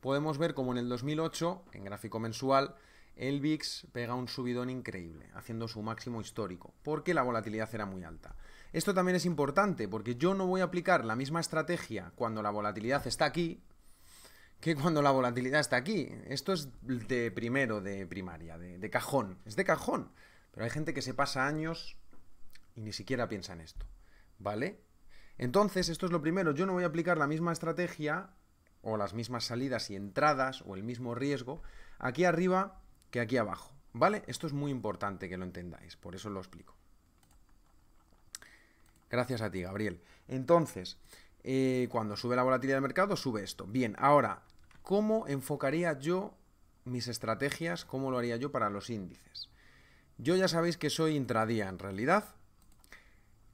podemos ver cómo en el 2008, en gráfico mensual, el VIX pega un subidón increíble, haciendo su máximo histórico, porque la volatilidad era muy alta. Esto también es importante, porque yo no voy a aplicar la misma estrategia cuando la volatilidad está aquí, que cuando la volatilidad está aquí. Esto es de primero, de primaria, de, cajón. Es de cajón. Pero hay gente que se pasa años y ni siquiera piensa en esto. ¿Vale? Entonces, esto es lo primero. Yo no voy a aplicar la misma estrategia o las mismas salidas y entradas o el mismo riesgo aquí arriba que aquí abajo. ¿Vale? Esto es muy importante que lo entendáis. Por eso lo explico. Gracias a ti, Gabriel. Entonces, eh, cuando sube la volatilidad del mercado, sube esto. Bien, ahora, ¿cómo enfocaría yo mis estrategias? ¿Cómo lo haría yo para los índices? Yo ya sabéis que soy intradía en realidad.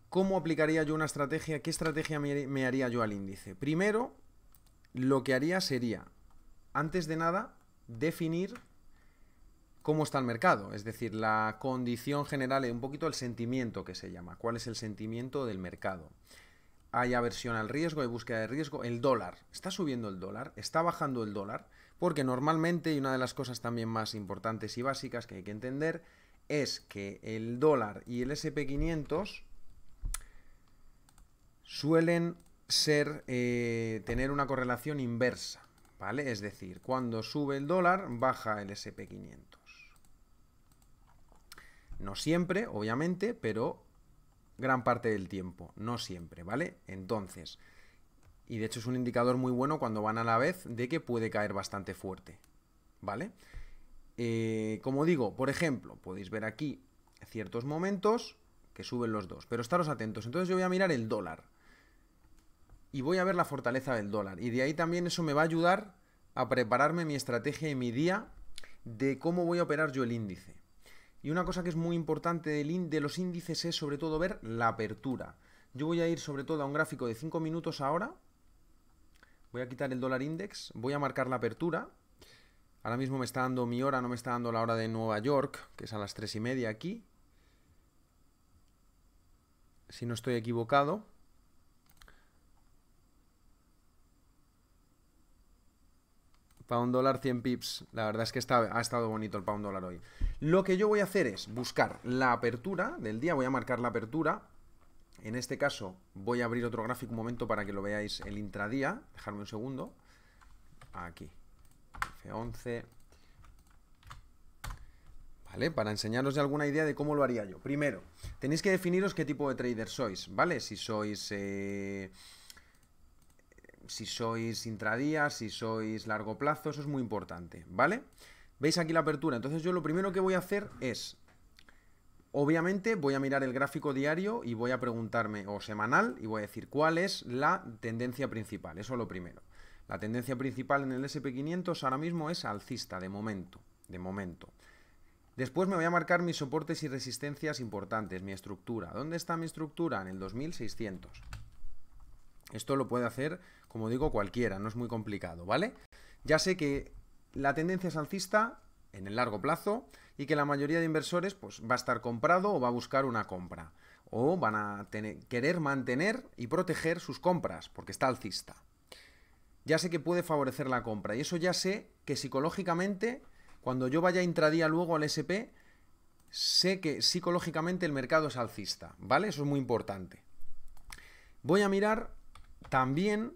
¿Cómo aplicaría yo una estrategia? ¿Qué estrategia me haría yo al índice? Primero, lo que haría sería, antes de nada, definir cómo está el mercado, es decir, la condición general, un poquito el sentimiento que se llama, cuál es el sentimiento del mercado hay aversión al riesgo, hay búsqueda de riesgo. El dólar, está subiendo el dólar, está bajando el dólar, porque normalmente, y una de las cosas también más importantes y básicas que hay que entender, es que el dólar y el SP500 suelen ser, eh, tener una correlación inversa, ¿vale? Es decir, cuando sube el dólar, baja el SP500. No siempre, obviamente, pero gran parte del tiempo, no siempre, ¿vale? Entonces, y de hecho es un indicador muy bueno cuando van a la vez de que puede caer bastante fuerte, ¿vale? Eh, como digo, por ejemplo, podéis ver aquí ciertos momentos que suben los dos, pero estaros atentos. Entonces yo voy a mirar el dólar y voy a ver la fortaleza del dólar y de ahí también eso me va a ayudar a prepararme mi estrategia y mi día de cómo voy a operar yo el índice. Y una cosa que es muy importante de los índices es sobre todo ver la apertura. Yo voy a ir sobre todo a un gráfico de 5 minutos ahora. Voy a quitar el dólar index, voy a marcar la apertura. Ahora mismo me está dando mi hora, no me está dando la hora de Nueva York, que es a las 3 y media aquí. Si no estoy equivocado. Pound dólar 100 pips. La verdad es que ha estado bonito el pound dólar hoy. Lo que yo voy a hacer es buscar la apertura del día. Voy a marcar la apertura. En este caso voy a abrir otro gráfico un momento para que lo veáis el intradía. Dejadme un segundo. Aquí. F11. ¿Vale? Para enseñaros de alguna idea de cómo lo haría yo. Primero, tenéis que definiros qué tipo de trader sois, ¿vale? Si sois... Eh, si sois intradía, si sois largo plazo, eso es muy importante, ¿vale? ¿Veis aquí la apertura? Entonces yo lo primero que voy a hacer es, obviamente voy a mirar el gráfico diario y voy a preguntarme, o semanal, y voy a decir cuál es la tendencia principal, eso es lo primero. La tendencia principal en el SP500 ahora mismo es alcista, de momento, de momento. Después me voy a marcar mis soportes y resistencias importantes, mi estructura. ¿Dónde está mi estructura? En el 2600. Esto lo puede hacer como digo, cualquiera, no es muy complicado, ¿vale? Ya sé que la tendencia es alcista en el largo plazo y que la mayoría de inversores pues, va a estar comprado o va a buscar una compra. O van a querer mantener y proteger sus compras porque está alcista. Ya sé que puede favorecer la compra y eso ya sé que psicológicamente, cuando yo vaya intradía luego al SP, sé que psicológicamente el mercado es alcista, ¿vale? Eso es muy importante. Voy a mirar también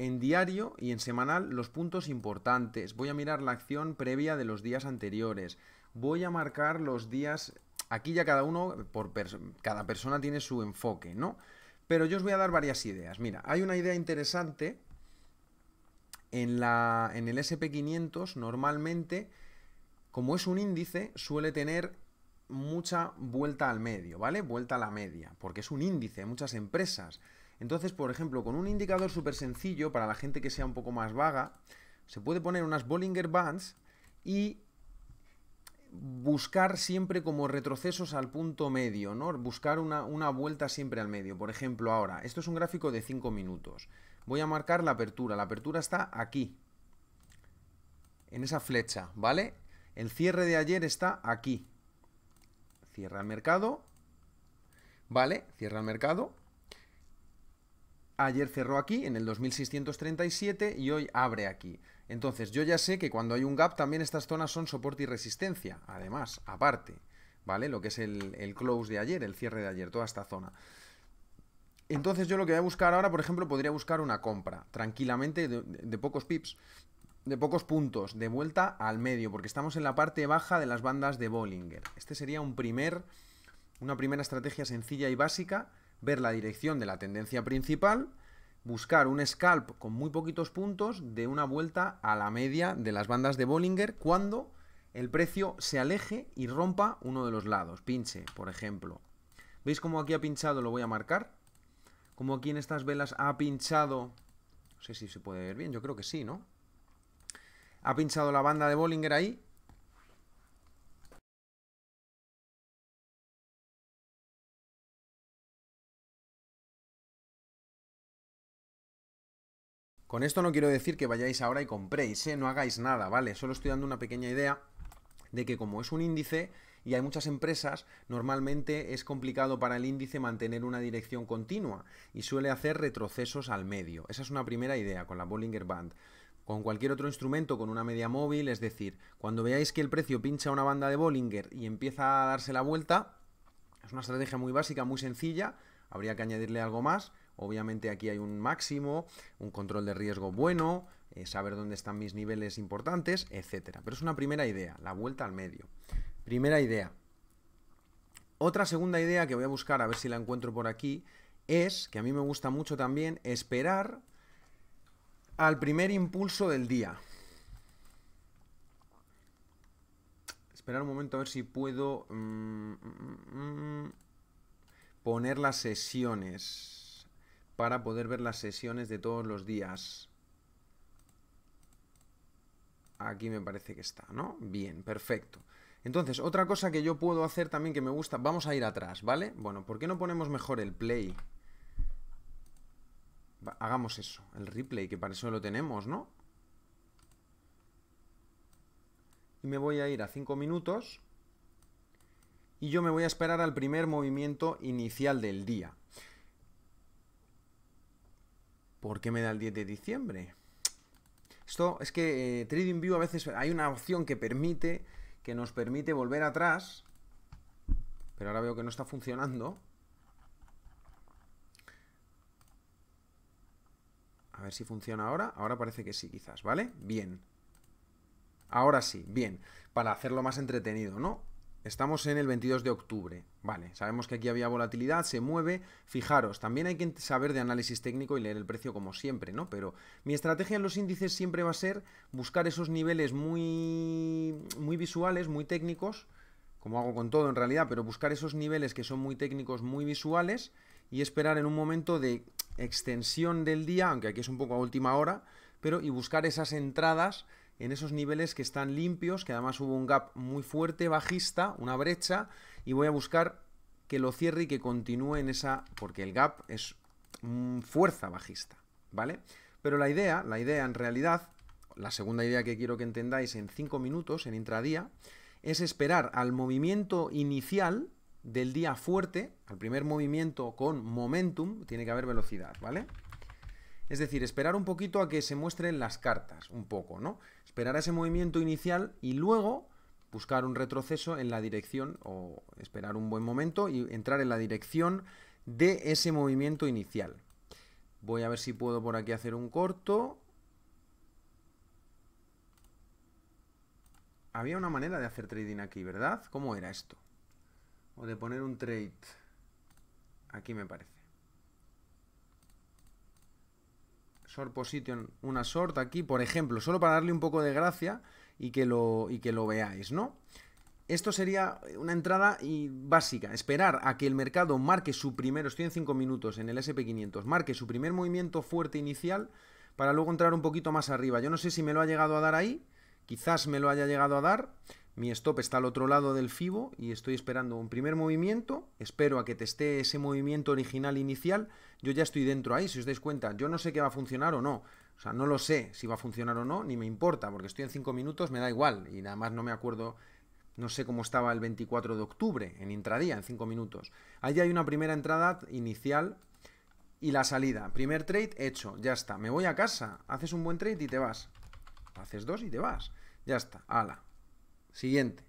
en diario y en semanal los puntos importantes. Voy a mirar la acción previa de los días anteriores. Voy a marcar los días... Aquí ya cada uno, por cada persona tiene su enfoque, ¿no? Pero yo os voy a dar varias ideas. Mira, hay una idea interesante. En, la, en el SP500 normalmente, como es un índice, suele tener mucha vuelta al medio, ¿vale? Vuelta a la media, porque es un índice, muchas empresas. Entonces, por ejemplo, con un indicador súper sencillo, para la gente que sea un poco más vaga, se puede poner unas Bollinger Bands y buscar siempre como retrocesos al punto medio, ¿no? Buscar una, una, vuelta siempre al medio. Por ejemplo, ahora, esto es un gráfico de 5 minutos. Voy a marcar la apertura. La apertura está aquí, en esa flecha, ¿vale? El cierre de ayer está aquí. Cierra el mercado, ¿vale? Cierra el mercado ayer cerró aquí, en el 2637, y hoy abre aquí. Entonces, yo ya sé que cuando hay un gap también estas zonas son soporte y resistencia, además, aparte, ¿vale? Lo que es el, close de ayer, el cierre de ayer, toda esta zona. Entonces yo lo que voy a buscar ahora, por ejemplo, podría buscar una compra, tranquilamente, de, de, pocos pips, de pocos puntos, de vuelta al medio, porque estamos en la parte baja de las bandas de Bollinger. Este sería un primer, una primera estrategia sencilla y básica ver la dirección de la tendencia principal, buscar un scalp con muy poquitos puntos de una vuelta a la media de las bandas de Bollinger cuando el precio se aleje y rompa uno de los lados, pinche, por ejemplo. ¿Veis cómo aquí ha pinchado? Lo voy a marcar. Como aquí en estas velas ha pinchado... No sé si se puede ver bien, yo creo que sí, ¿no? Ha pinchado la banda de Bollinger ahí Con esto no quiero decir que vayáis ahora y compréis, ¿eh? no hagáis nada, ¿vale? Solo estoy dando una pequeña idea de que como es un índice y hay muchas empresas, normalmente es complicado para el índice mantener una dirección continua y suele hacer retrocesos al medio. Esa es una primera idea con la Bollinger Band. Con cualquier otro instrumento, con una media móvil, es decir, cuando veáis que el precio pincha una banda de Bollinger y empieza a darse la vuelta, es una estrategia muy básica, muy sencilla, habría que añadirle algo más, Obviamente aquí hay un máximo, un control de riesgo bueno, eh, saber dónde están mis niveles importantes, etcétera. Pero es una primera idea, la vuelta al medio. Primera idea. Otra segunda idea que voy a buscar, a ver si la encuentro por aquí, es, que a mí me gusta mucho también, esperar al primer impulso del día. Esperar un momento a ver si puedo mm, mm, mm, poner las sesiones para poder ver las sesiones de todos los días. Aquí me parece que está, ¿no? Bien, perfecto. Entonces, otra cosa que yo puedo hacer también que me gusta, vamos a ir atrás, ¿vale? Bueno, ¿por qué no ponemos mejor el play? Hagamos eso, el replay, que para eso lo tenemos, ¿no? Y me voy a ir a 5 minutos. Y yo me voy a esperar al primer movimiento inicial del día. ¿Por qué me da el 10 de diciembre? Esto es que eh, TradingView a veces hay una opción que permite, que nos permite volver atrás, pero ahora veo que no está funcionando. A ver si funciona ahora. Ahora parece que sí, quizás, ¿vale? Bien. Ahora sí, bien. Para hacerlo más entretenido, ¿no? Estamos en el 22 de octubre. Vale, sabemos que aquí había volatilidad, se mueve. Fijaros, también hay que saber de análisis técnico y leer el precio como siempre, ¿no? Pero mi estrategia en los índices siempre va a ser buscar esos niveles muy, muy visuales, muy técnicos, como hago con todo en realidad, pero buscar esos niveles que son muy técnicos, muy visuales y esperar en un momento de extensión del día, aunque aquí es un poco a última hora, pero y buscar esas entradas en esos niveles que están limpios, que además hubo un gap muy fuerte, bajista, una brecha, y voy a buscar que lo cierre y que continúe en esa, porque el gap es mm, fuerza bajista, ¿vale? Pero la idea, la idea en realidad, la segunda idea que quiero que entendáis en 5 minutos, en intradía, es esperar al movimiento inicial del día fuerte, al primer movimiento con momentum, tiene que haber velocidad, ¿vale? Es decir, esperar un poquito a que se muestren las cartas, un poco, ¿no? Esperar a ese movimiento inicial y luego buscar un retroceso en la dirección o esperar un buen momento y entrar en la dirección de ese movimiento inicial. Voy a ver si puedo por aquí hacer un corto. Había una manera de hacer trading aquí, ¿verdad? ¿Cómo era esto? O de poner un trade. Aquí me parece. short position, una short aquí, por ejemplo, solo para darle un poco de gracia y que lo, y que lo veáis, ¿no? Esto sería una entrada y básica, esperar a que el mercado marque su primero, estoy en 5 minutos en el SP500, marque su primer movimiento fuerte inicial para luego entrar un poquito más arriba. Yo no sé si me lo ha llegado a dar ahí, quizás me lo haya llegado a dar, mi stop está al otro lado del FIBO y estoy esperando un primer movimiento, espero a que te esté ese movimiento original inicial, yo ya estoy dentro ahí, si os dais cuenta, yo no sé qué va a funcionar o no, o sea, no lo sé si va a funcionar o no, ni me importa, porque estoy en 5 minutos, me da igual, y nada más no me acuerdo, no sé cómo estaba el 24 de octubre, en intradía, en 5 minutos. ahí hay una primera entrada inicial y la salida, primer trade hecho, ya está, me voy a casa, haces un buen trade y te vas, haces dos y te vas, ya está, ala, Siguiente.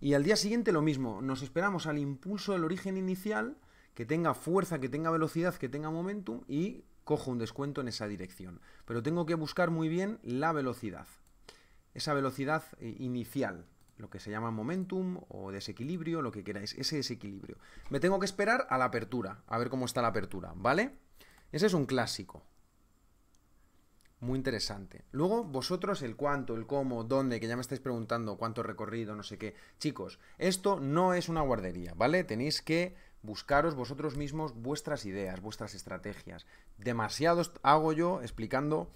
Y al día siguiente lo mismo, nos esperamos al impulso del origen inicial, que tenga fuerza, que tenga velocidad, que tenga momentum y cojo un descuento en esa dirección. Pero tengo que buscar muy bien la velocidad, esa velocidad eh, inicial, lo que se llama momentum o desequilibrio, lo que queráis, ese desequilibrio. Me tengo que esperar a la apertura, a ver cómo está la apertura, ¿vale? Ese es un clásico, muy interesante. Luego, vosotros el cuánto, el cómo, dónde, que ya me estáis preguntando cuánto recorrido, no sé qué. Chicos, esto no es una guardería, ¿vale? Tenéis que buscaros vosotros mismos vuestras ideas, vuestras estrategias. Demasiado hago yo explicando,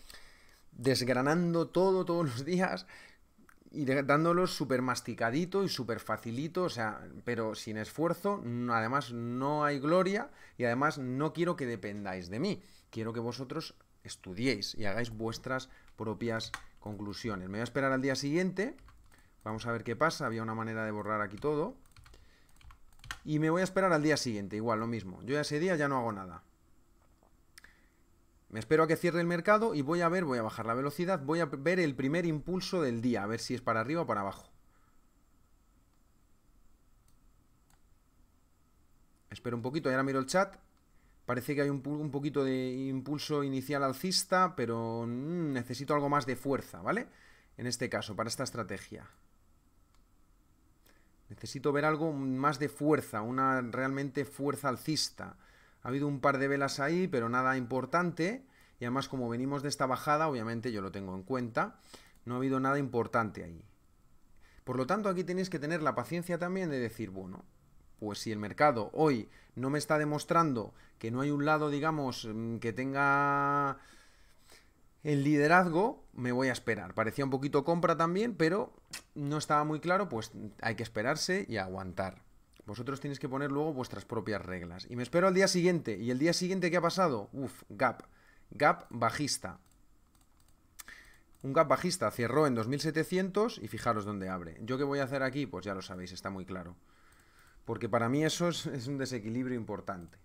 desgranando todo todos los días y dándolos súper masticadito y súper facilito, o sea, pero sin esfuerzo, además no hay gloria y además no quiero que dependáis de mí, quiero que vosotros estudiéis y hagáis vuestras propias conclusiones. Me voy a esperar al día siguiente. Vamos a ver qué pasa. Había una manera de borrar aquí todo. Y me voy a esperar al día siguiente. Igual, lo mismo. Yo ese día ya no hago nada. Me espero a que cierre el mercado y voy a ver, voy a bajar la velocidad, voy a ver el primer impulso del día, a ver si es para arriba o para abajo. Espero un poquito, ahora miro el chat Parece que hay un, poquito de impulso inicial alcista, pero mm, necesito algo más de fuerza, ¿vale? En este caso, para esta estrategia. Necesito ver algo más de fuerza, una realmente fuerza alcista. Ha habido un par de velas ahí, pero nada importante. Y además, como venimos de esta bajada, obviamente yo lo tengo en cuenta, no ha habido nada importante ahí. Por lo tanto, aquí tenéis que tener la paciencia también de decir, bueno, pues si el mercado hoy no me está demostrando que no hay un lado, digamos, mm, que tenga el liderazgo, me voy a esperar. Parecía un poquito compra también, pero no estaba muy claro, pues hay que esperarse y aguantar. Vosotros tenéis que poner luego vuestras propias reglas. Y me espero al día siguiente. ¿Y el día siguiente qué ha pasado? Uf, gap. Gap bajista. Un gap bajista cerró en 2700 y fijaros dónde abre. ¿Yo qué voy a hacer aquí? Pues ya lo sabéis, está muy claro. Porque para mí eso es, un desequilibrio importante.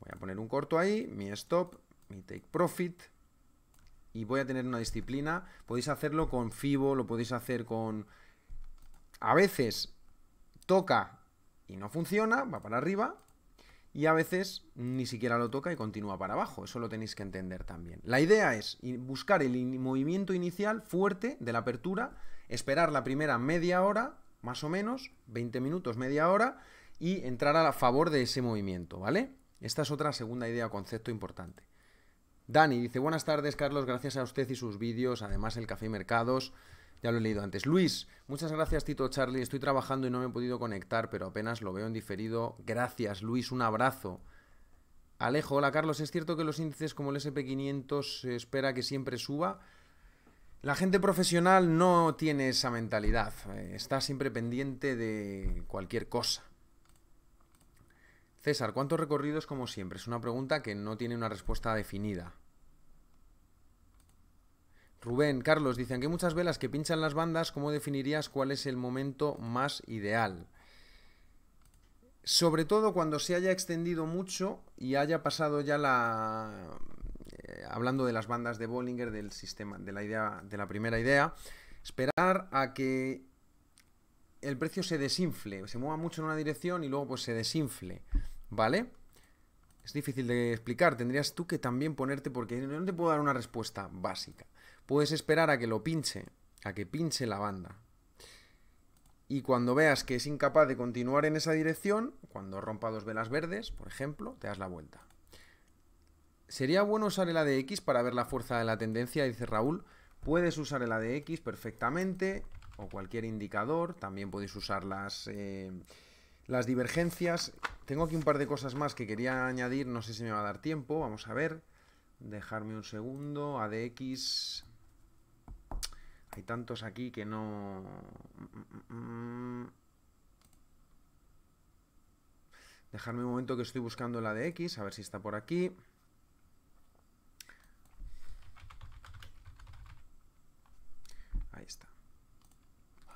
Voy a poner un corto ahí, mi stop, mi take profit, y voy a tener una disciplina. Podéis hacerlo con FIBO, lo podéis hacer con... A veces toca y no funciona, va para arriba, y a veces ni siquiera lo toca y continúa para abajo. Eso lo tenéis que entender también. La idea es buscar el movimiento inicial fuerte de la apertura, esperar la primera media hora más o menos, 20 minutos, media hora, y entrar a favor de ese movimiento, ¿vale? Esta es otra segunda idea o concepto importante. Dani dice, buenas tardes Carlos, gracias a usted y sus vídeos, además el Café Mercados, ya lo he leído antes. Luis, muchas gracias Tito Charlie, estoy trabajando y no me he podido conectar, pero apenas lo veo en diferido. Gracias Luis, un abrazo. Alejo, hola Carlos, ¿es cierto que los índices como el SP500 se espera que siempre suba? La gente profesional no tiene esa mentalidad, eh, está siempre pendiente de cualquier cosa. César, ¿cuántos recorridos como siempre? Es una pregunta que no tiene una respuesta definida. Rubén, Carlos, dicen que muchas velas que pinchan las bandas, ¿cómo definirías cuál es el momento más ideal? Sobre todo cuando se haya extendido mucho y haya pasado ya la, eh, hablando de las bandas de Bollinger, del sistema, de la idea, de la primera idea, esperar a que el precio se desinfle, se mueva mucho en una dirección y luego pues se desinfle, ¿vale? Es difícil de explicar, tendrías tú que también ponerte porque no te puedo dar una respuesta básica. Puedes esperar a que lo pinche, a que pinche la banda. Y cuando veas que es incapaz de continuar en esa dirección, cuando rompa dos velas verdes, por ejemplo, te das la vuelta. Sería bueno usar el ADX para ver la fuerza de la tendencia, dice Raúl. Puedes usar el ADX perfectamente o cualquier indicador. También podéis usar eh, las, divergencias. Tengo aquí un par de cosas más que quería añadir. No sé si me va a dar tiempo. Vamos a ver. Dejarme un segundo. ADX. Hay tantos aquí que no... Dejarme un momento que estoy buscando el ADX. a ver si está por aquí.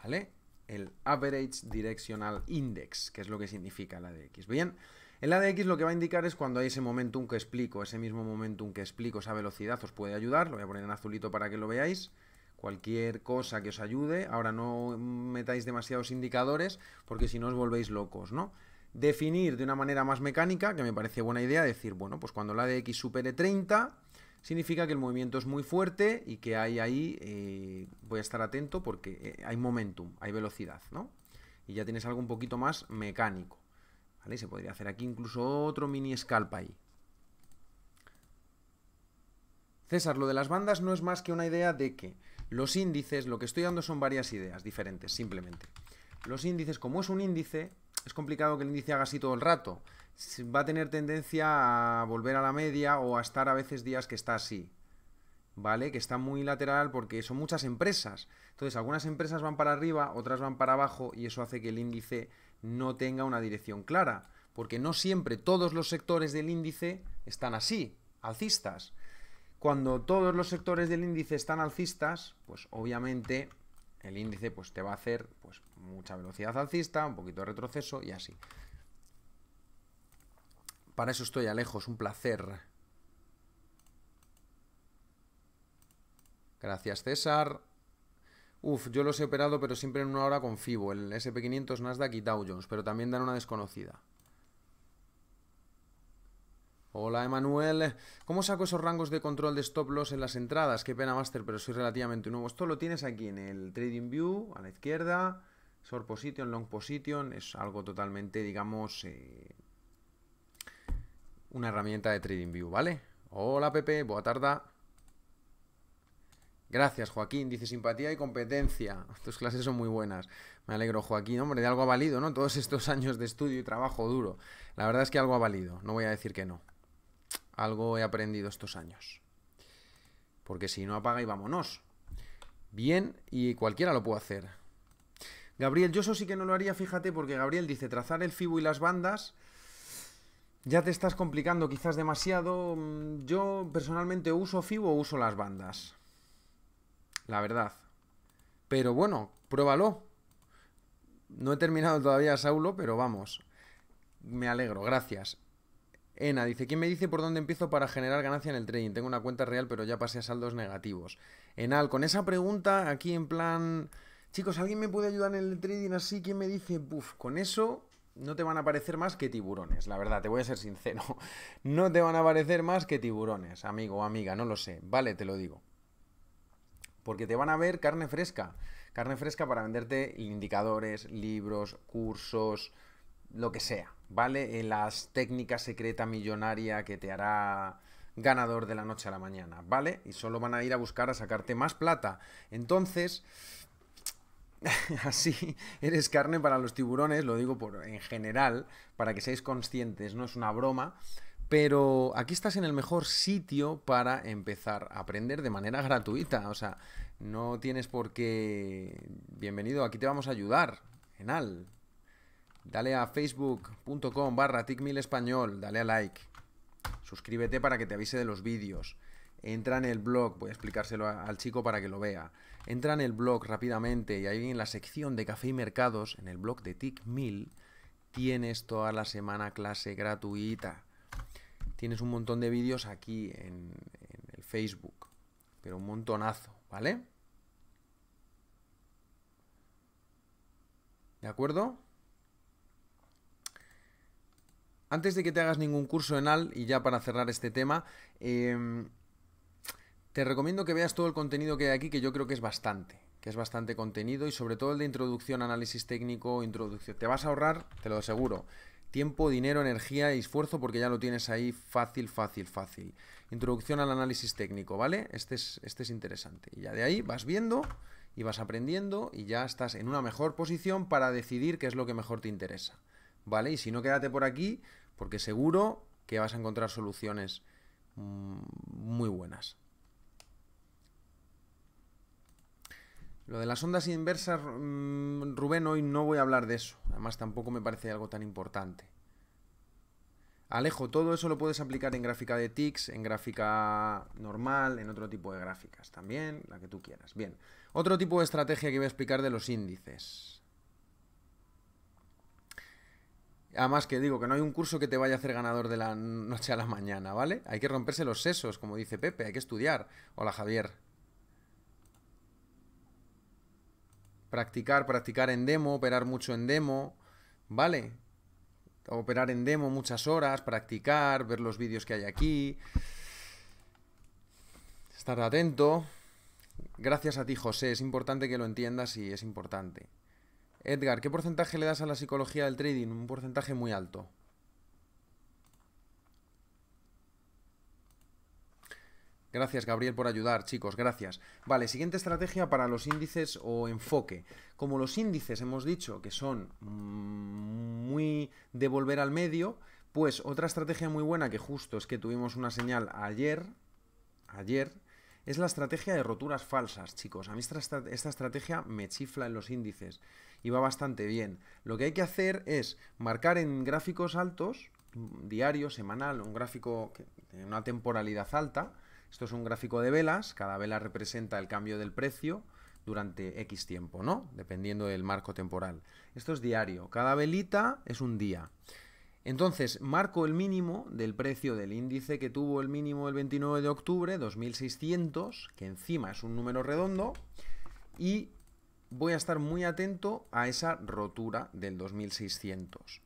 ¿vale? El Average Directional Index, que es lo que significa la de X. Bien, el ADX lo que va a indicar es cuando hay ese momentum que explico, ese mismo momentum que explico, esa velocidad os puede ayudar, lo voy a poner en azulito para que lo veáis cualquier cosa que os ayude. Ahora no metáis demasiados indicadores porque si no os volvéis locos, ¿no? Definir de una manera más mecánica, que me parece buena idea, decir, bueno, pues cuando la de X supere 30, significa que el movimiento es muy fuerte y que hay ahí, eh, voy a estar atento porque eh, hay momentum, hay velocidad, ¿no? Y ya tienes algo un poquito más mecánico, ¿vale? Se podría hacer aquí incluso otro mini scalp ahí. César, lo de las bandas no es más que una idea de que los índices, lo que estoy dando son varias ideas diferentes, simplemente. Los índices, como es un índice, es complicado que el índice haga así todo el rato va a tener tendencia a volver a la media o a estar a veces días que está así. ¿Vale? Que está muy lateral porque son muchas empresas. Entonces, algunas empresas van para arriba, otras van para abajo y eso hace que el índice no tenga una dirección clara. Porque no siempre todos los sectores del índice están así, alcistas. Cuando todos los sectores del índice están alcistas, pues obviamente el índice pues, te va a hacer pues, mucha velocidad alcista, un poquito de retroceso y así. Para eso estoy a lejos, un placer. Gracias, César. Uf, yo los he operado, pero siempre en una hora con FIBO, el SP500, Nasdaq y Dow Jones, pero también dan una desconocida. Hola, Emanuel. ¿Cómo saco esos rangos de control de stop loss en las entradas? Qué pena, Master, pero soy relativamente nuevo. Esto lo tienes aquí en el Trading View, a la izquierda. Short position, long position, es algo totalmente, digamos, eh, una herramienta de TradingView, ¿vale? Hola Pepe, boa tarda. Gracias, Joaquín. Dice simpatía y competencia. (laughs) Tus clases son muy buenas. Me alegro, Joaquín. Hombre, de algo ha valido, ¿no? Todos estos años de estudio y trabajo duro. La verdad es que algo ha valido. No voy a decir que no. Algo he aprendido estos años. Porque si no apaga y vámonos. Bien, y cualquiera lo puede hacer. Gabriel, yo eso sí que no lo haría, fíjate, porque Gabriel dice trazar el FIBO y las bandas ya te estás complicando quizás demasiado. Mm, yo personalmente uso FIBO o uso las bandas. La verdad. Pero bueno, pruébalo. No he terminado todavía, Saulo, pero vamos. Me alegro, gracias. Ena dice, ¿quién me dice por dónde empiezo para generar ganancia en el trading? Tengo una cuenta real, pero ya pasé a saldos negativos. Enal, con esa pregunta aquí en plan... Chicos, ¿alguien me puede ayudar en el trading así? ¿Quién me dice? Uf, con eso no te van a parecer más que tiburones, la verdad, te voy a ser sincero. (laughs) No te van a parecer más que tiburones, amigo o amiga, no lo sé, vale, te lo digo. Porque te van a ver carne fresca. Carne fresca para venderte indicadores, libros, cursos, lo que sea, ¿vale? En las técnicas secreta millonaria que te hará ganador de la noche a la mañana, ¿vale? Y solo van a ir a buscar a sacarte más plata. Entonces, (laughs) así eres carne para los tiburones, lo digo por en general, para que seáis conscientes, no es una broma, pero aquí estás en el mejor sitio para empezar a aprender de manera gratuita, o sea, no tienes por qué bienvenido, aquí te vamos a ayudar. Enal. Dale a facebook.com barra ticmil español, dale a like. Suscríbete para que te avise de los vídeos entra en el blog, voy a explicárselo al chico para que lo vea, entra en el blog rápidamente y ahí en la sección de café y mercados, en el blog de TIC1000, tienes toda la semana clase gratuita. Tienes un montón de vídeos aquí en, el Facebook, pero un montonazo, ¿vale? ¿De acuerdo? Antes de que te hagas ningún curso en AL, y ya para cerrar este tema, em, te recomiendo que veas todo el contenido que hay aquí, que yo creo que es bastante, que es bastante contenido y sobre todo el de introducción, análisis técnico, introducción. Te vas a ahorrar, te lo aseguro, tiempo, dinero, energía y esfuerzo porque ya lo tienes ahí fácil, fácil, fácil. Introducción al análisis técnico, ¿vale? Este es, este es interesante. Y ya de ahí vas viendo y vas aprendiendo y ya estás en una mejor posición para decidir qué es lo que mejor te interesa, ¿vale? Y si no, quédate por aquí porque seguro que vas a encontrar soluciones mm, muy buenas. Lo de las ondas inversas, mm, Rubén, hoy no voy a hablar de eso. Además, tampoco me parece algo tan importante. Alejo, todo eso lo puedes aplicar en gráfica de tics, en gráfica normal, en otro tipo de gráficas también, la que tú quieras. Bien, otro tipo de estrategia que voy a explicar de los índices. Además que digo que no hay un curso que te vaya a hacer ganador de la noche a la mañana, ¿vale? Hay que romperse los sesos, como dice Pepe, hay que estudiar. Hola Javier. practicar, practicar en demo, operar mucho en demo, ¿vale? Operar en demo muchas horas, practicar, ver los vídeos que hay aquí, estar atento. Gracias a ti, José, es importante que lo entiendas y es importante. Edgar, ¿qué porcentaje le das a la psicología del trading? Un porcentaje muy alto, Gracias, Gabriel, por ayudar, chicos, gracias. Vale, siguiente estrategia para los índices o enfoque. Como los índices hemos dicho que son mm, muy de volver al medio, pues otra estrategia muy buena que justo es que tuvimos una señal ayer, ayer, es la estrategia de roturas falsas, chicos. A mí esta, estrategia me chifla en los índices y va bastante bien. Lo que hay que hacer es marcar en gráficos altos, diario, semanal, un gráfico de una temporalidad alta, esto es un gráfico de velas, cada vela representa el cambio del precio durante X tiempo, ¿no? Dependiendo del marco temporal. Esto es diario, cada velita es un día. Entonces, marco el mínimo del precio del índice que tuvo el mínimo el 29 de octubre, 2600, que encima es un número redondo, y voy a estar muy atento a esa rotura del 2600.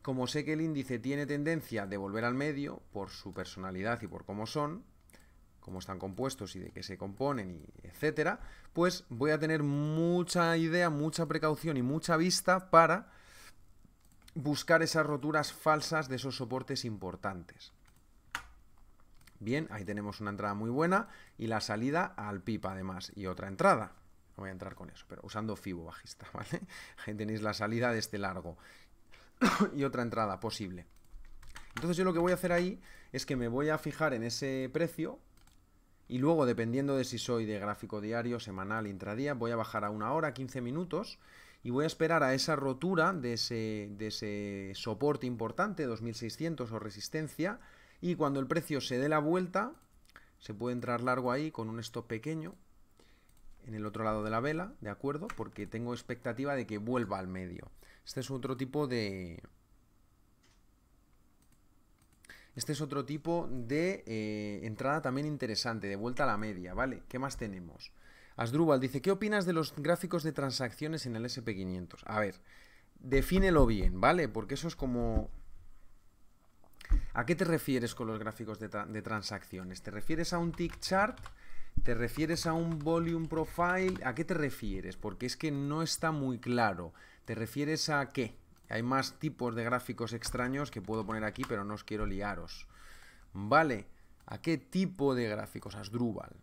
Como sé que el índice tiene tendencia de volver al medio, por su personalidad y por cómo son, cómo están compuestos y de qué se componen, y etcétera, pues voy a tener mucha idea, mucha precaución y mucha vista para buscar esas roturas falsas de esos soportes importantes. Bien, ahí tenemos una entrada muy buena y la salida al pipa además y otra entrada. No voy a entrar con eso, pero usando FIBO bajista, (laughs) ¿vale? Ahí tenéis la salida de este largo (coughs) y otra entrada posible. Entonces yo lo que voy a hacer ahí es que me voy a fijar en ese precio y luego dependiendo de si soy de gráfico diario, semanal, intradía, voy a bajar a una hora, 15 minutos y voy a esperar a esa rotura de ese, de ese soporte importante, 2600 o resistencia, y cuando el precio se dé la vuelta, se puede entrar largo ahí con un stop pequeño en el otro lado de la vela, ¿de acuerdo? Porque tengo expectativa de que vuelva al medio. Este es otro tipo de, este es otro tipo de eh, entrada también interesante, de vuelta a la media, ¿vale? ¿Qué más tenemos? Asdrúbal dice, ¿qué opinas de los gráficos de transacciones en el SP500? A ver, defínelo bien, ¿vale? Porque eso es como... ¿A qué te refieres con los gráficos de, de transacciones? ¿Te refieres a un tick chart? ¿Te refieres a un volume profile? ¿A qué te refieres? Porque es que no está muy claro. ¿Te refieres a qué? Hay más tipos de gráficos extraños que puedo poner aquí, pero no os quiero liaros. Vale, ¿a qué tipo de gráficos? Asdrúbal.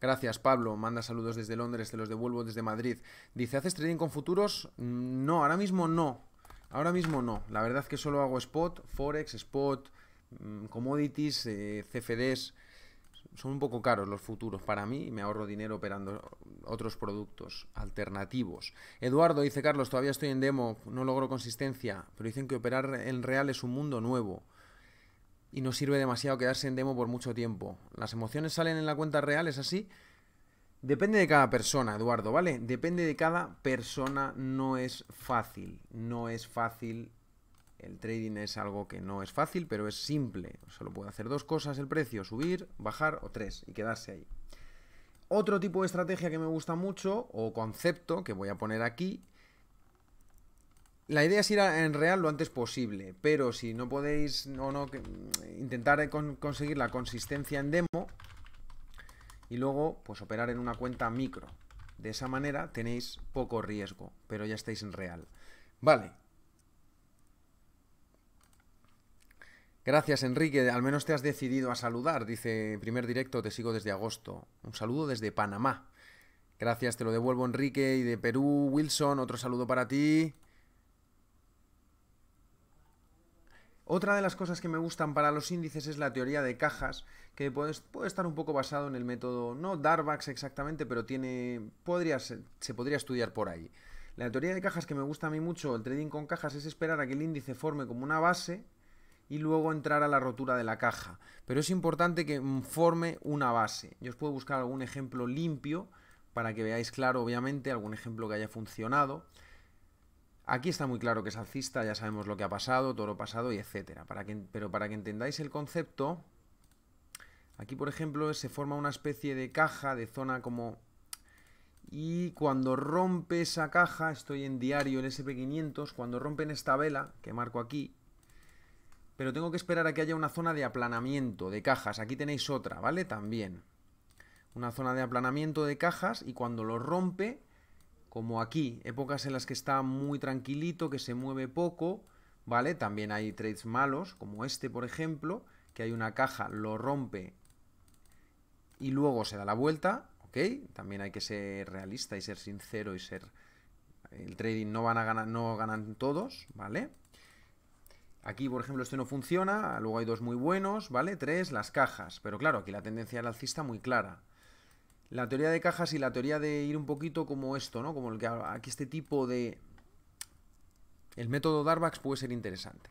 Gracias, Pablo. Manda saludos desde Londres, te los devuelvo desde Madrid. Dice, ¿haces trading con futuros? Mm, no, ahora mismo no. Ahora mismo no. La verdad es que solo hago spot, forex, spot, mm, commodities, eh, CFDs son un poco caros los futuros para mí y me ahorro dinero operando otros productos alternativos. Eduardo dice, Carlos, todavía estoy en demo, no logro consistencia, pero dicen que operar en real es un mundo nuevo y no sirve demasiado quedarse en demo por mucho tiempo. ¿Las emociones salen en la cuenta real? ¿Es así? Depende de cada persona, Eduardo, ¿vale? Depende de cada persona, no es fácil, no es fácil el trading es algo que no es fácil, pero es simple. Solo puede hacer dos cosas el precio, subir, bajar o tres y quedarse ahí. Otro tipo de estrategia que me gusta mucho o concepto que voy a poner aquí. La idea es ir en real lo antes posible, pero si no podéis o no mm, intentar conseguir la consistencia en demo y luego pues operar en una cuenta micro. De esa manera tenéis poco riesgo, pero ya estáis en real. Vale, Gracias, Enrique. Al menos te has decidido a saludar. Dice, primer directo, te sigo desde agosto. Un saludo desde Panamá. Gracias, te lo devuelvo, Enrique. Y de Perú, Wilson, otro saludo para ti. Otra de las cosas que me gustan para los índices es la teoría de cajas, que puede, estar un poco basado en el método, no Darvax exactamente, pero tiene, podría, se podría estudiar por ahí. La teoría de cajas que me gusta a mí mucho, el trading con cajas, es esperar a que el índice forme como una base, y luego entrar a la rotura de la caja. Pero es importante que forme una base. Yo os puedo buscar algún ejemplo limpio para que veáis claro, obviamente, algún ejemplo que haya funcionado. Aquí está muy claro que es alcista, ya sabemos lo que ha pasado, todo lo pasado y etcétera. pero para que entendáis el concepto, aquí por ejemplo se forma una especie de caja de zona como... Y cuando rompe esa caja, estoy en diario en SP500, cuando rompen esta vela, que marco aquí, pero tengo que esperar a que haya una zona de aplanamiento de cajas. Aquí tenéis otra, ¿vale? También. Una zona de aplanamiento de cajas y cuando lo rompe, como aquí, épocas en las que está muy tranquilito, que se mueve poco, ¿vale? También hay trades malos, como este, por ejemplo, que hay una caja, lo rompe y luego se da la vuelta, ¿ok? También hay que ser realista y ser sincero y ser... El trading no van a ganar, no ganan todos, ¿vale? Aquí, por ejemplo, este no funciona, luego hay dos muy buenos, ¿vale? Tres, las cajas. Pero claro, aquí la tendencia del alcista muy clara. La teoría de cajas y la teoría de ir un poquito como esto, ¿no? Como el que aquí este tipo de... El método Darbax puede ser interesante.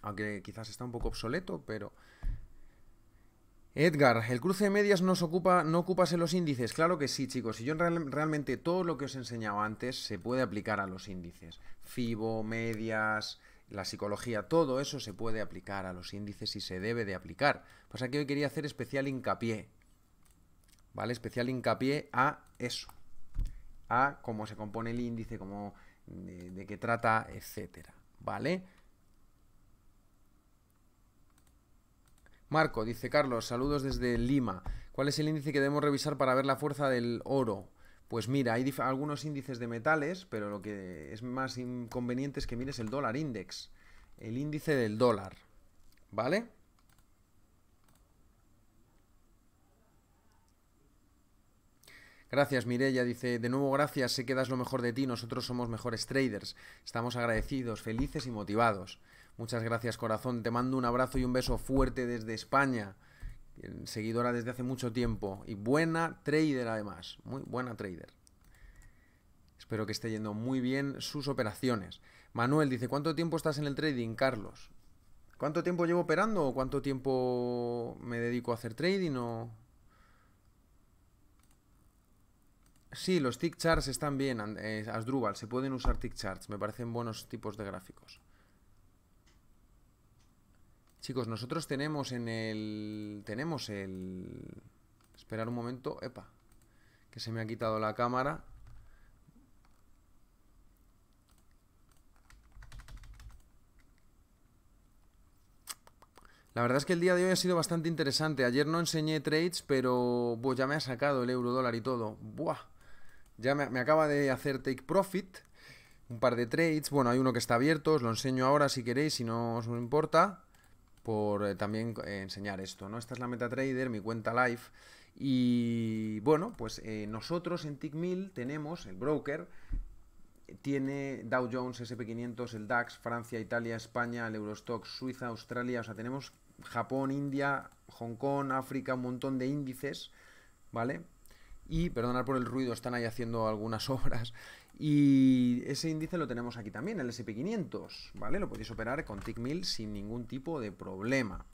Aunque quizás está un poco obsoleto, pero... Edgar, el cruce de medias ocupa, no ocupas en los índices. Claro que sí, chicos. Y yo realmente todo lo que os he enseñado antes se puede aplicar a los índices. FIBO, medias, la psicología, todo eso se puede aplicar a los índices y se debe de aplicar. Pues aquí hoy quería hacer especial hincapié, ¿vale? Especial hincapié a eso, a cómo se compone el índice, cómo, de, qué trata, etcétera, ¿vale? Marco, dice Carlos, saludos desde Lima. ¿Cuál es el índice que debemos revisar para ver la fuerza del oro? Pues mira, hay algunos índices de metales, pero lo que es más inconveniente es que mires el dólar index, el índice del dólar, ¿vale? Gracias, Mirella. Dice, de nuevo gracias, sé que das lo mejor de ti, nosotros somos mejores traders. Estamos agradecidos, felices y motivados. Muchas gracias, corazón. Te mando un abrazo y un beso fuerte desde España seguidora desde hace mucho tiempo y buena trader además, muy buena trader. Espero que esté yendo muy bien sus operaciones. Manuel dice, ¿cuánto tiempo estás en el trading, Carlos? ¿Cuánto tiempo llevo operando o cuánto tiempo me dedico a hacer trading Sí, los tick charts están bien, eh, Asdrúbal, se pueden usar tick charts, me parecen buenos tipos de gráficos. Chicos, nosotros tenemos en el... Tenemos el... Esperar un momento. Epa. Que se me ha quitado la cámara. La verdad es que el día de hoy ha sido bastante interesante. Ayer no enseñé trades, pero pues, ya me ha sacado el euro dólar y todo. Buah. Ya me, me, acaba de hacer take profit. Un par de trades. Bueno, hay uno que está abierto, os lo enseño ahora si queréis, si no os importa por eh, también eh, enseñar esto, ¿no? Esta es la MetaTrader, mi cuenta live, y bueno, pues eh, nosotros en TICMIL tenemos, el broker, tiene Dow Jones, SP500, el DAX, Francia, Italia, España, el Eurostox, Suiza, Australia, o sea, tenemos Japón, India, Hong Kong, África, un montón de índices, ¿vale? Y, perdonad por el ruido, están ahí haciendo algunas (laughs) obras. Y ese índice lo tenemos aquí también, el SP500, ¿vale? Lo podéis operar con tic sin ningún tipo de problema.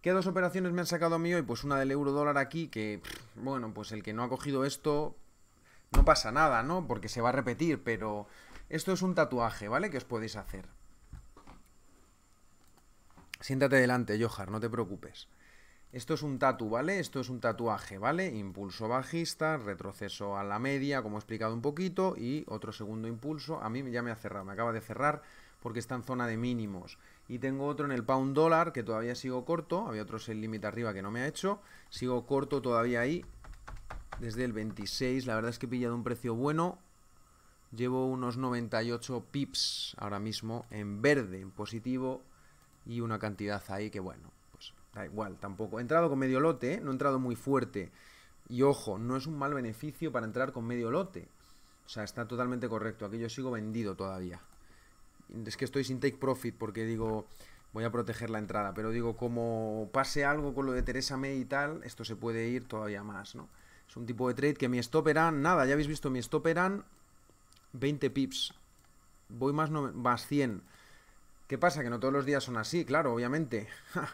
¿Qué dos operaciones me han sacado a mí hoy? Pues una del euro dólar aquí, que, bueno, pues el que no ha cogido esto, no pasa nada, ¿no? Porque se va a repetir, pero esto es un tatuaje, ¿vale? Que os podéis hacer. Siéntate delante, Johar, no te preocupes. Esto es un tatu, ¿vale? Esto es un tatuaje, ¿vale? Impulso bajista, retroceso a la media, como he explicado un poquito, y otro segundo impulso. A mí ya me ha cerrado, me acaba de cerrar porque está en zona de mínimos. Y tengo otro en el pound dólar, que todavía sigo corto. Había otros en límite arriba que no me ha hecho. Sigo corto todavía ahí, desde el 26. La verdad es que he pillado un precio bueno. Llevo unos 98 pips ahora mismo en verde, en positivo, y una cantidad ahí que, bueno, Da igual, tampoco. He entrado con medio lote, ¿eh? no he entrado muy fuerte. Y ojo, no es un mal beneficio para entrar con medio lote. O sea, está totalmente correcto. Aquí yo sigo vendido todavía. Es que estoy sin take profit porque digo, voy a proteger la entrada. Pero digo, como pase algo con lo de Teresa May y tal, esto se puede ir todavía más, ¿no? Es un tipo de trade que mi stop eran, nada, ya habéis visto, mi stop eran 20 pips. Voy más, no, más 100. ¿Qué pasa? Que no todos los días son así, claro, obviamente. (laughs)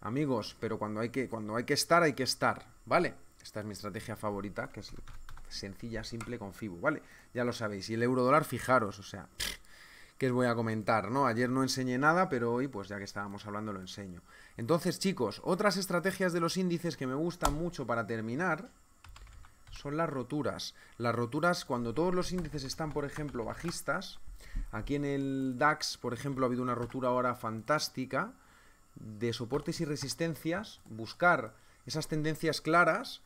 amigos, pero cuando hay que, cuando hay que estar, hay que estar, ¿vale? Esta es mi estrategia favorita, que es sencilla, simple, con FIBO, ¿vale? Ya lo sabéis. Y el euro dólar, fijaros, o sea, ¿qué os voy a comentar, no? Ayer no enseñé nada, pero hoy, pues ya que estábamos hablando, lo enseño. Entonces, chicos, otras estrategias de los índices que me gustan mucho para terminar son las roturas. Las roturas, cuando todos los índices están, por ejemplo, bajistas, aquí en el DAX, por ejemplo, ha habido una rotura ahora fantástica, de soportes y resistencias, buscar esas tendencias claras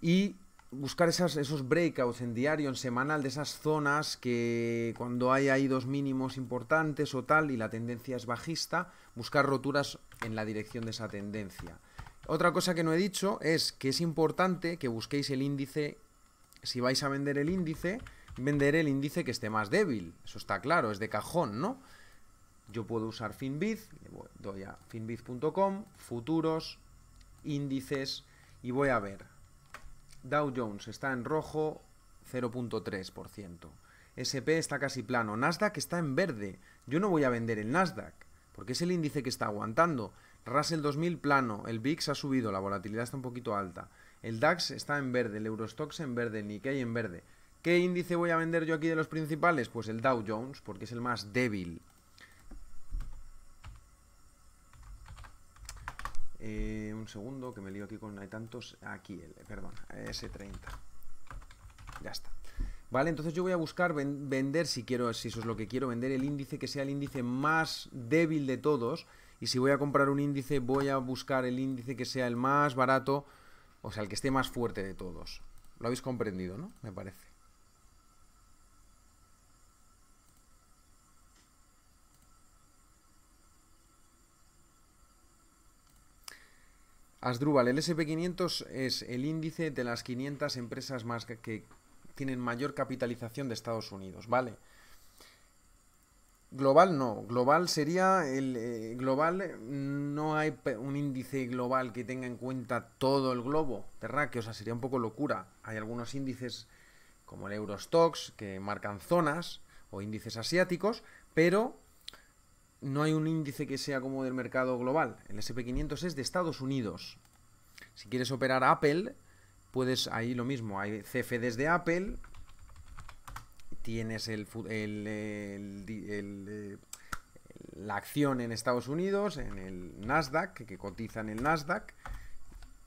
y buscar esas, esos breakouts en diario, en semanal, de esas zonas que cuando hay ahí dos mínimos importantes o tal y la tendencia es bajista, buscar roturas en la dirección de esa tendencia. Otra cosa que no he dicho es que es importante que busquéis el índice, si vais a vender el índice, vender el índice que esté más débil. Eso está claro, es de cajón, ¿no? Yo puedo usar FinBiz, doy a finbiz.com, futuros, índices y voy a ver. Dow Jones está en rojo 0.3%. SP está casi plano, Nasdaq está en verde. Yo no voy a vender el Nasdaq, porque es el índice que está aguantando. Russell 2000 plano, el VIX ha subido, la volatilidad está un poquito alta. El DAX está en verde, el Eurostox en verde, el Nikkei en verde. ¿Qué índice voy a vender yo aquí de los principales? Pues el Dow Jones, porque es el más débil. Eh, un segundo, que me lío aquí con hay tantos. Aquí, el, perdón, S30. Ya está. Vale, entonces yo voy a buscar vender, si quiero, si eso es lo que quiero, vender el índice que sea el índice más débil de todos. Y si voy a comprar un índice, voy a buscar el índice que sea el más barato, o sea, el que esté más fuerte de todos. Lo habéis comprendido, ¿no? Me parece. Asdrúbal, el SP500 es el índice de las 500 empresas más que, tienen mayor capitalización de Estados Unidos, ¿vale? Global no, global sería el eh, global no hay un índice global que tenga en cuenta todo el globo terráqueo, o sea, sería un poco locura. Hay algunos índices como el Eurostox que marcan zonas o índices asiáticos, pero no hay un índice que sea como del mercado global. El SP500 es de Estados Unidos. Si quieres operar Apple, puedes ahí lo mismo. Hay CFDs de Apple, tienes el, eh, la acción en Estados Unidos, en el Nasdaq, que cotiza en el Nasdaq,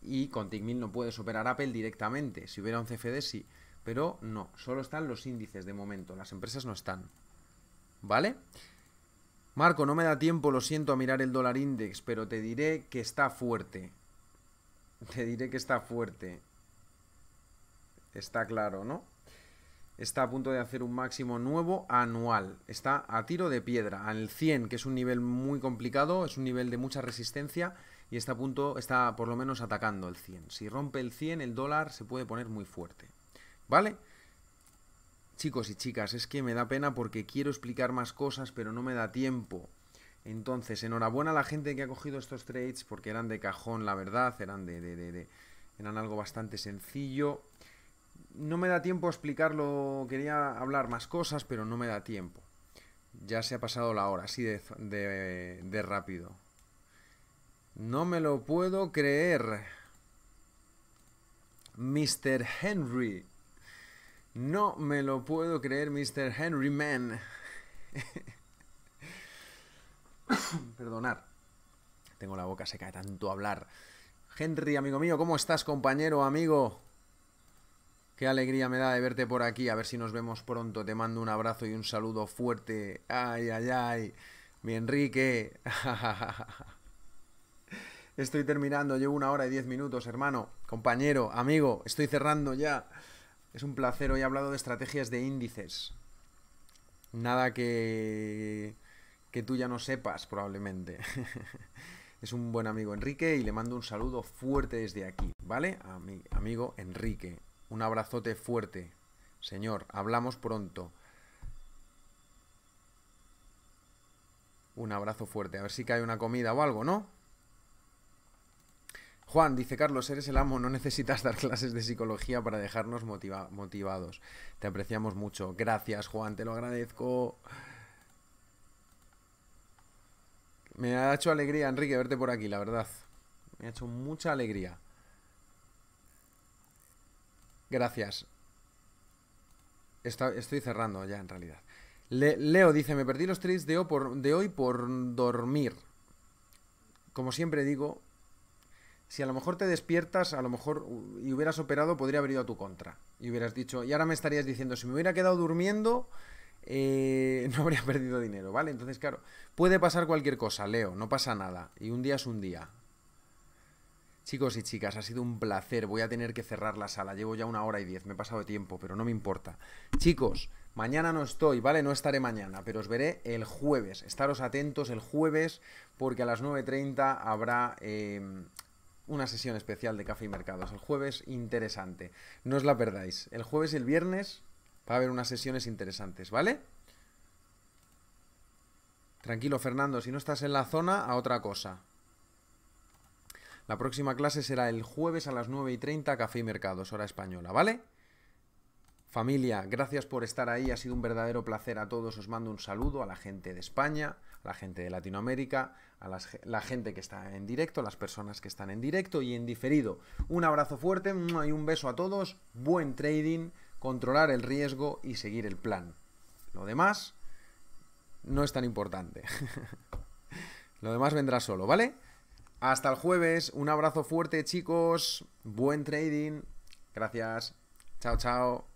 y con TICMIL no puedes operar Apple directamente. Si hubiera un CFD, sí. Pero no, solo están los índices de momento, las empresas no están. ¿Vale? Marco, no me da tiempo, lo siento, a mirar el dólar index, pero te diré que está fuerte. Te diré que está fuerte. Está claro, ¿no? Está a punto de hacer un máximo nuevo anual. Está a tiro de piedra, al 100, que es un nivel muy complicado, es un nivel de mucha resistencia y está a punto, está por lo menos atacando el 100. Si rompe el 100, el dólar se puede poner muy fuerte. ¿Vale? Chicos y chicas, es que me da pena porque quiero explicar más cosas, pero no me da tiempo. Entonces, enhorabuena a la gente que ha cogido estos trades porque eran de cajón, la verdad, eran de, eran algo bastante sencillo. No me da tiempo a explicarlo, quería hablar más cosas, pero no me da tiempo. Ya se ha pasado la hora, así de, de rápido. No me lo puedo creer. Mr. Henry. No me lo puedo creer, Mr. Henry Man. (coughs) Perdonar. Tengo la boca seca de tanto hablar. Henry, amigo mío, ¿cómo estás, compañero, amigo? Qué alegría me da de verte por aquí. A ver si nos vemos pronto. Te mando un abrazo y un saludo fuerte. Ay, ay, ay. Mi Enrique. (laughs) Estoy terminando. Llevo una hora y diez minutos, hermano, compañero, amigo. Estoy cerrando ya. Es un placer, hoy he hablado de estrategias de índices. Nada que, que tú ya no sepas, probablemente. (laughs) es un buen amigo Enrique y le mando un saludo fuerte desde aquí, ¿vale? A mi amigo Enrique. Un abrazote fuerte. Señor, hablamos pronto. Un abrazo fuerte. A ver si cae una comida o algo, ¿no? Juan dice, Carlos, eres el amo, no necesitas dar clases de psicología para dejarnos motivados. Te apreciamos mucho. Gracias, Juan, te lo agradezco. Me ha hecho alegría, Enrique, verte por aquí, la verdad. Me ha hecho mucha alegría. Gracias. estoy cerrando ya, en realidad. Leo dice, me perdí los trades de hoy por dormir. Como siempre digo, si a lo mejor te despiertas, a lo mejor uh, y hubieras operado, podría haber ido a tu contra. Y hubieras dicho, y ahora me estarías diciendo, si me hubiera quedado durmiendo, eh, (laughs) no habría perdido dinero, ¿vale? Entonces, claro, puede pasar cualquier cosa, Leo, no pasa nada. Y un día es un día. Chicos y chicas, ha sido un placer. Voy a tener que cerrar la sala. Llevo ya una hora y diez, me he pasado de tiempo, pero no me importa. Chicos, mañana no estoy, ¿vale? No estaré mañana, pero os veré el jueves. Estaros atentos el jueves, porque a las 9.30 habrá em, una sesión especial de Café y Mercados. El jueves interesante. No os la perdáis. El jueves y el viernes va a haber unas sesiones interesantes, ¿vale? Tranquilo, Fernando, si no estás en la zona, a otra cosa. La próxima clase será el jueves a las 9 y 30, Café y Mercados, hora española, ¿vale? Familia, gracias por estar ahí, ha sido un verdadero placer a todos, os mando un saludo a la gente de España, a la gente de Latinoamérica, a la gente que está en directo, a las personas que están en directo y en diferido. Un abrazo fuerte y un beso a todos, buen trading, controlar el riesgo y seguir el plan. Lo demás no es tan importante. (laughs) Lo demás vendrá solo, ¿vale? Hasta el jueves, un abrazo fuerte chicos, buen trading, gracias, chao chao.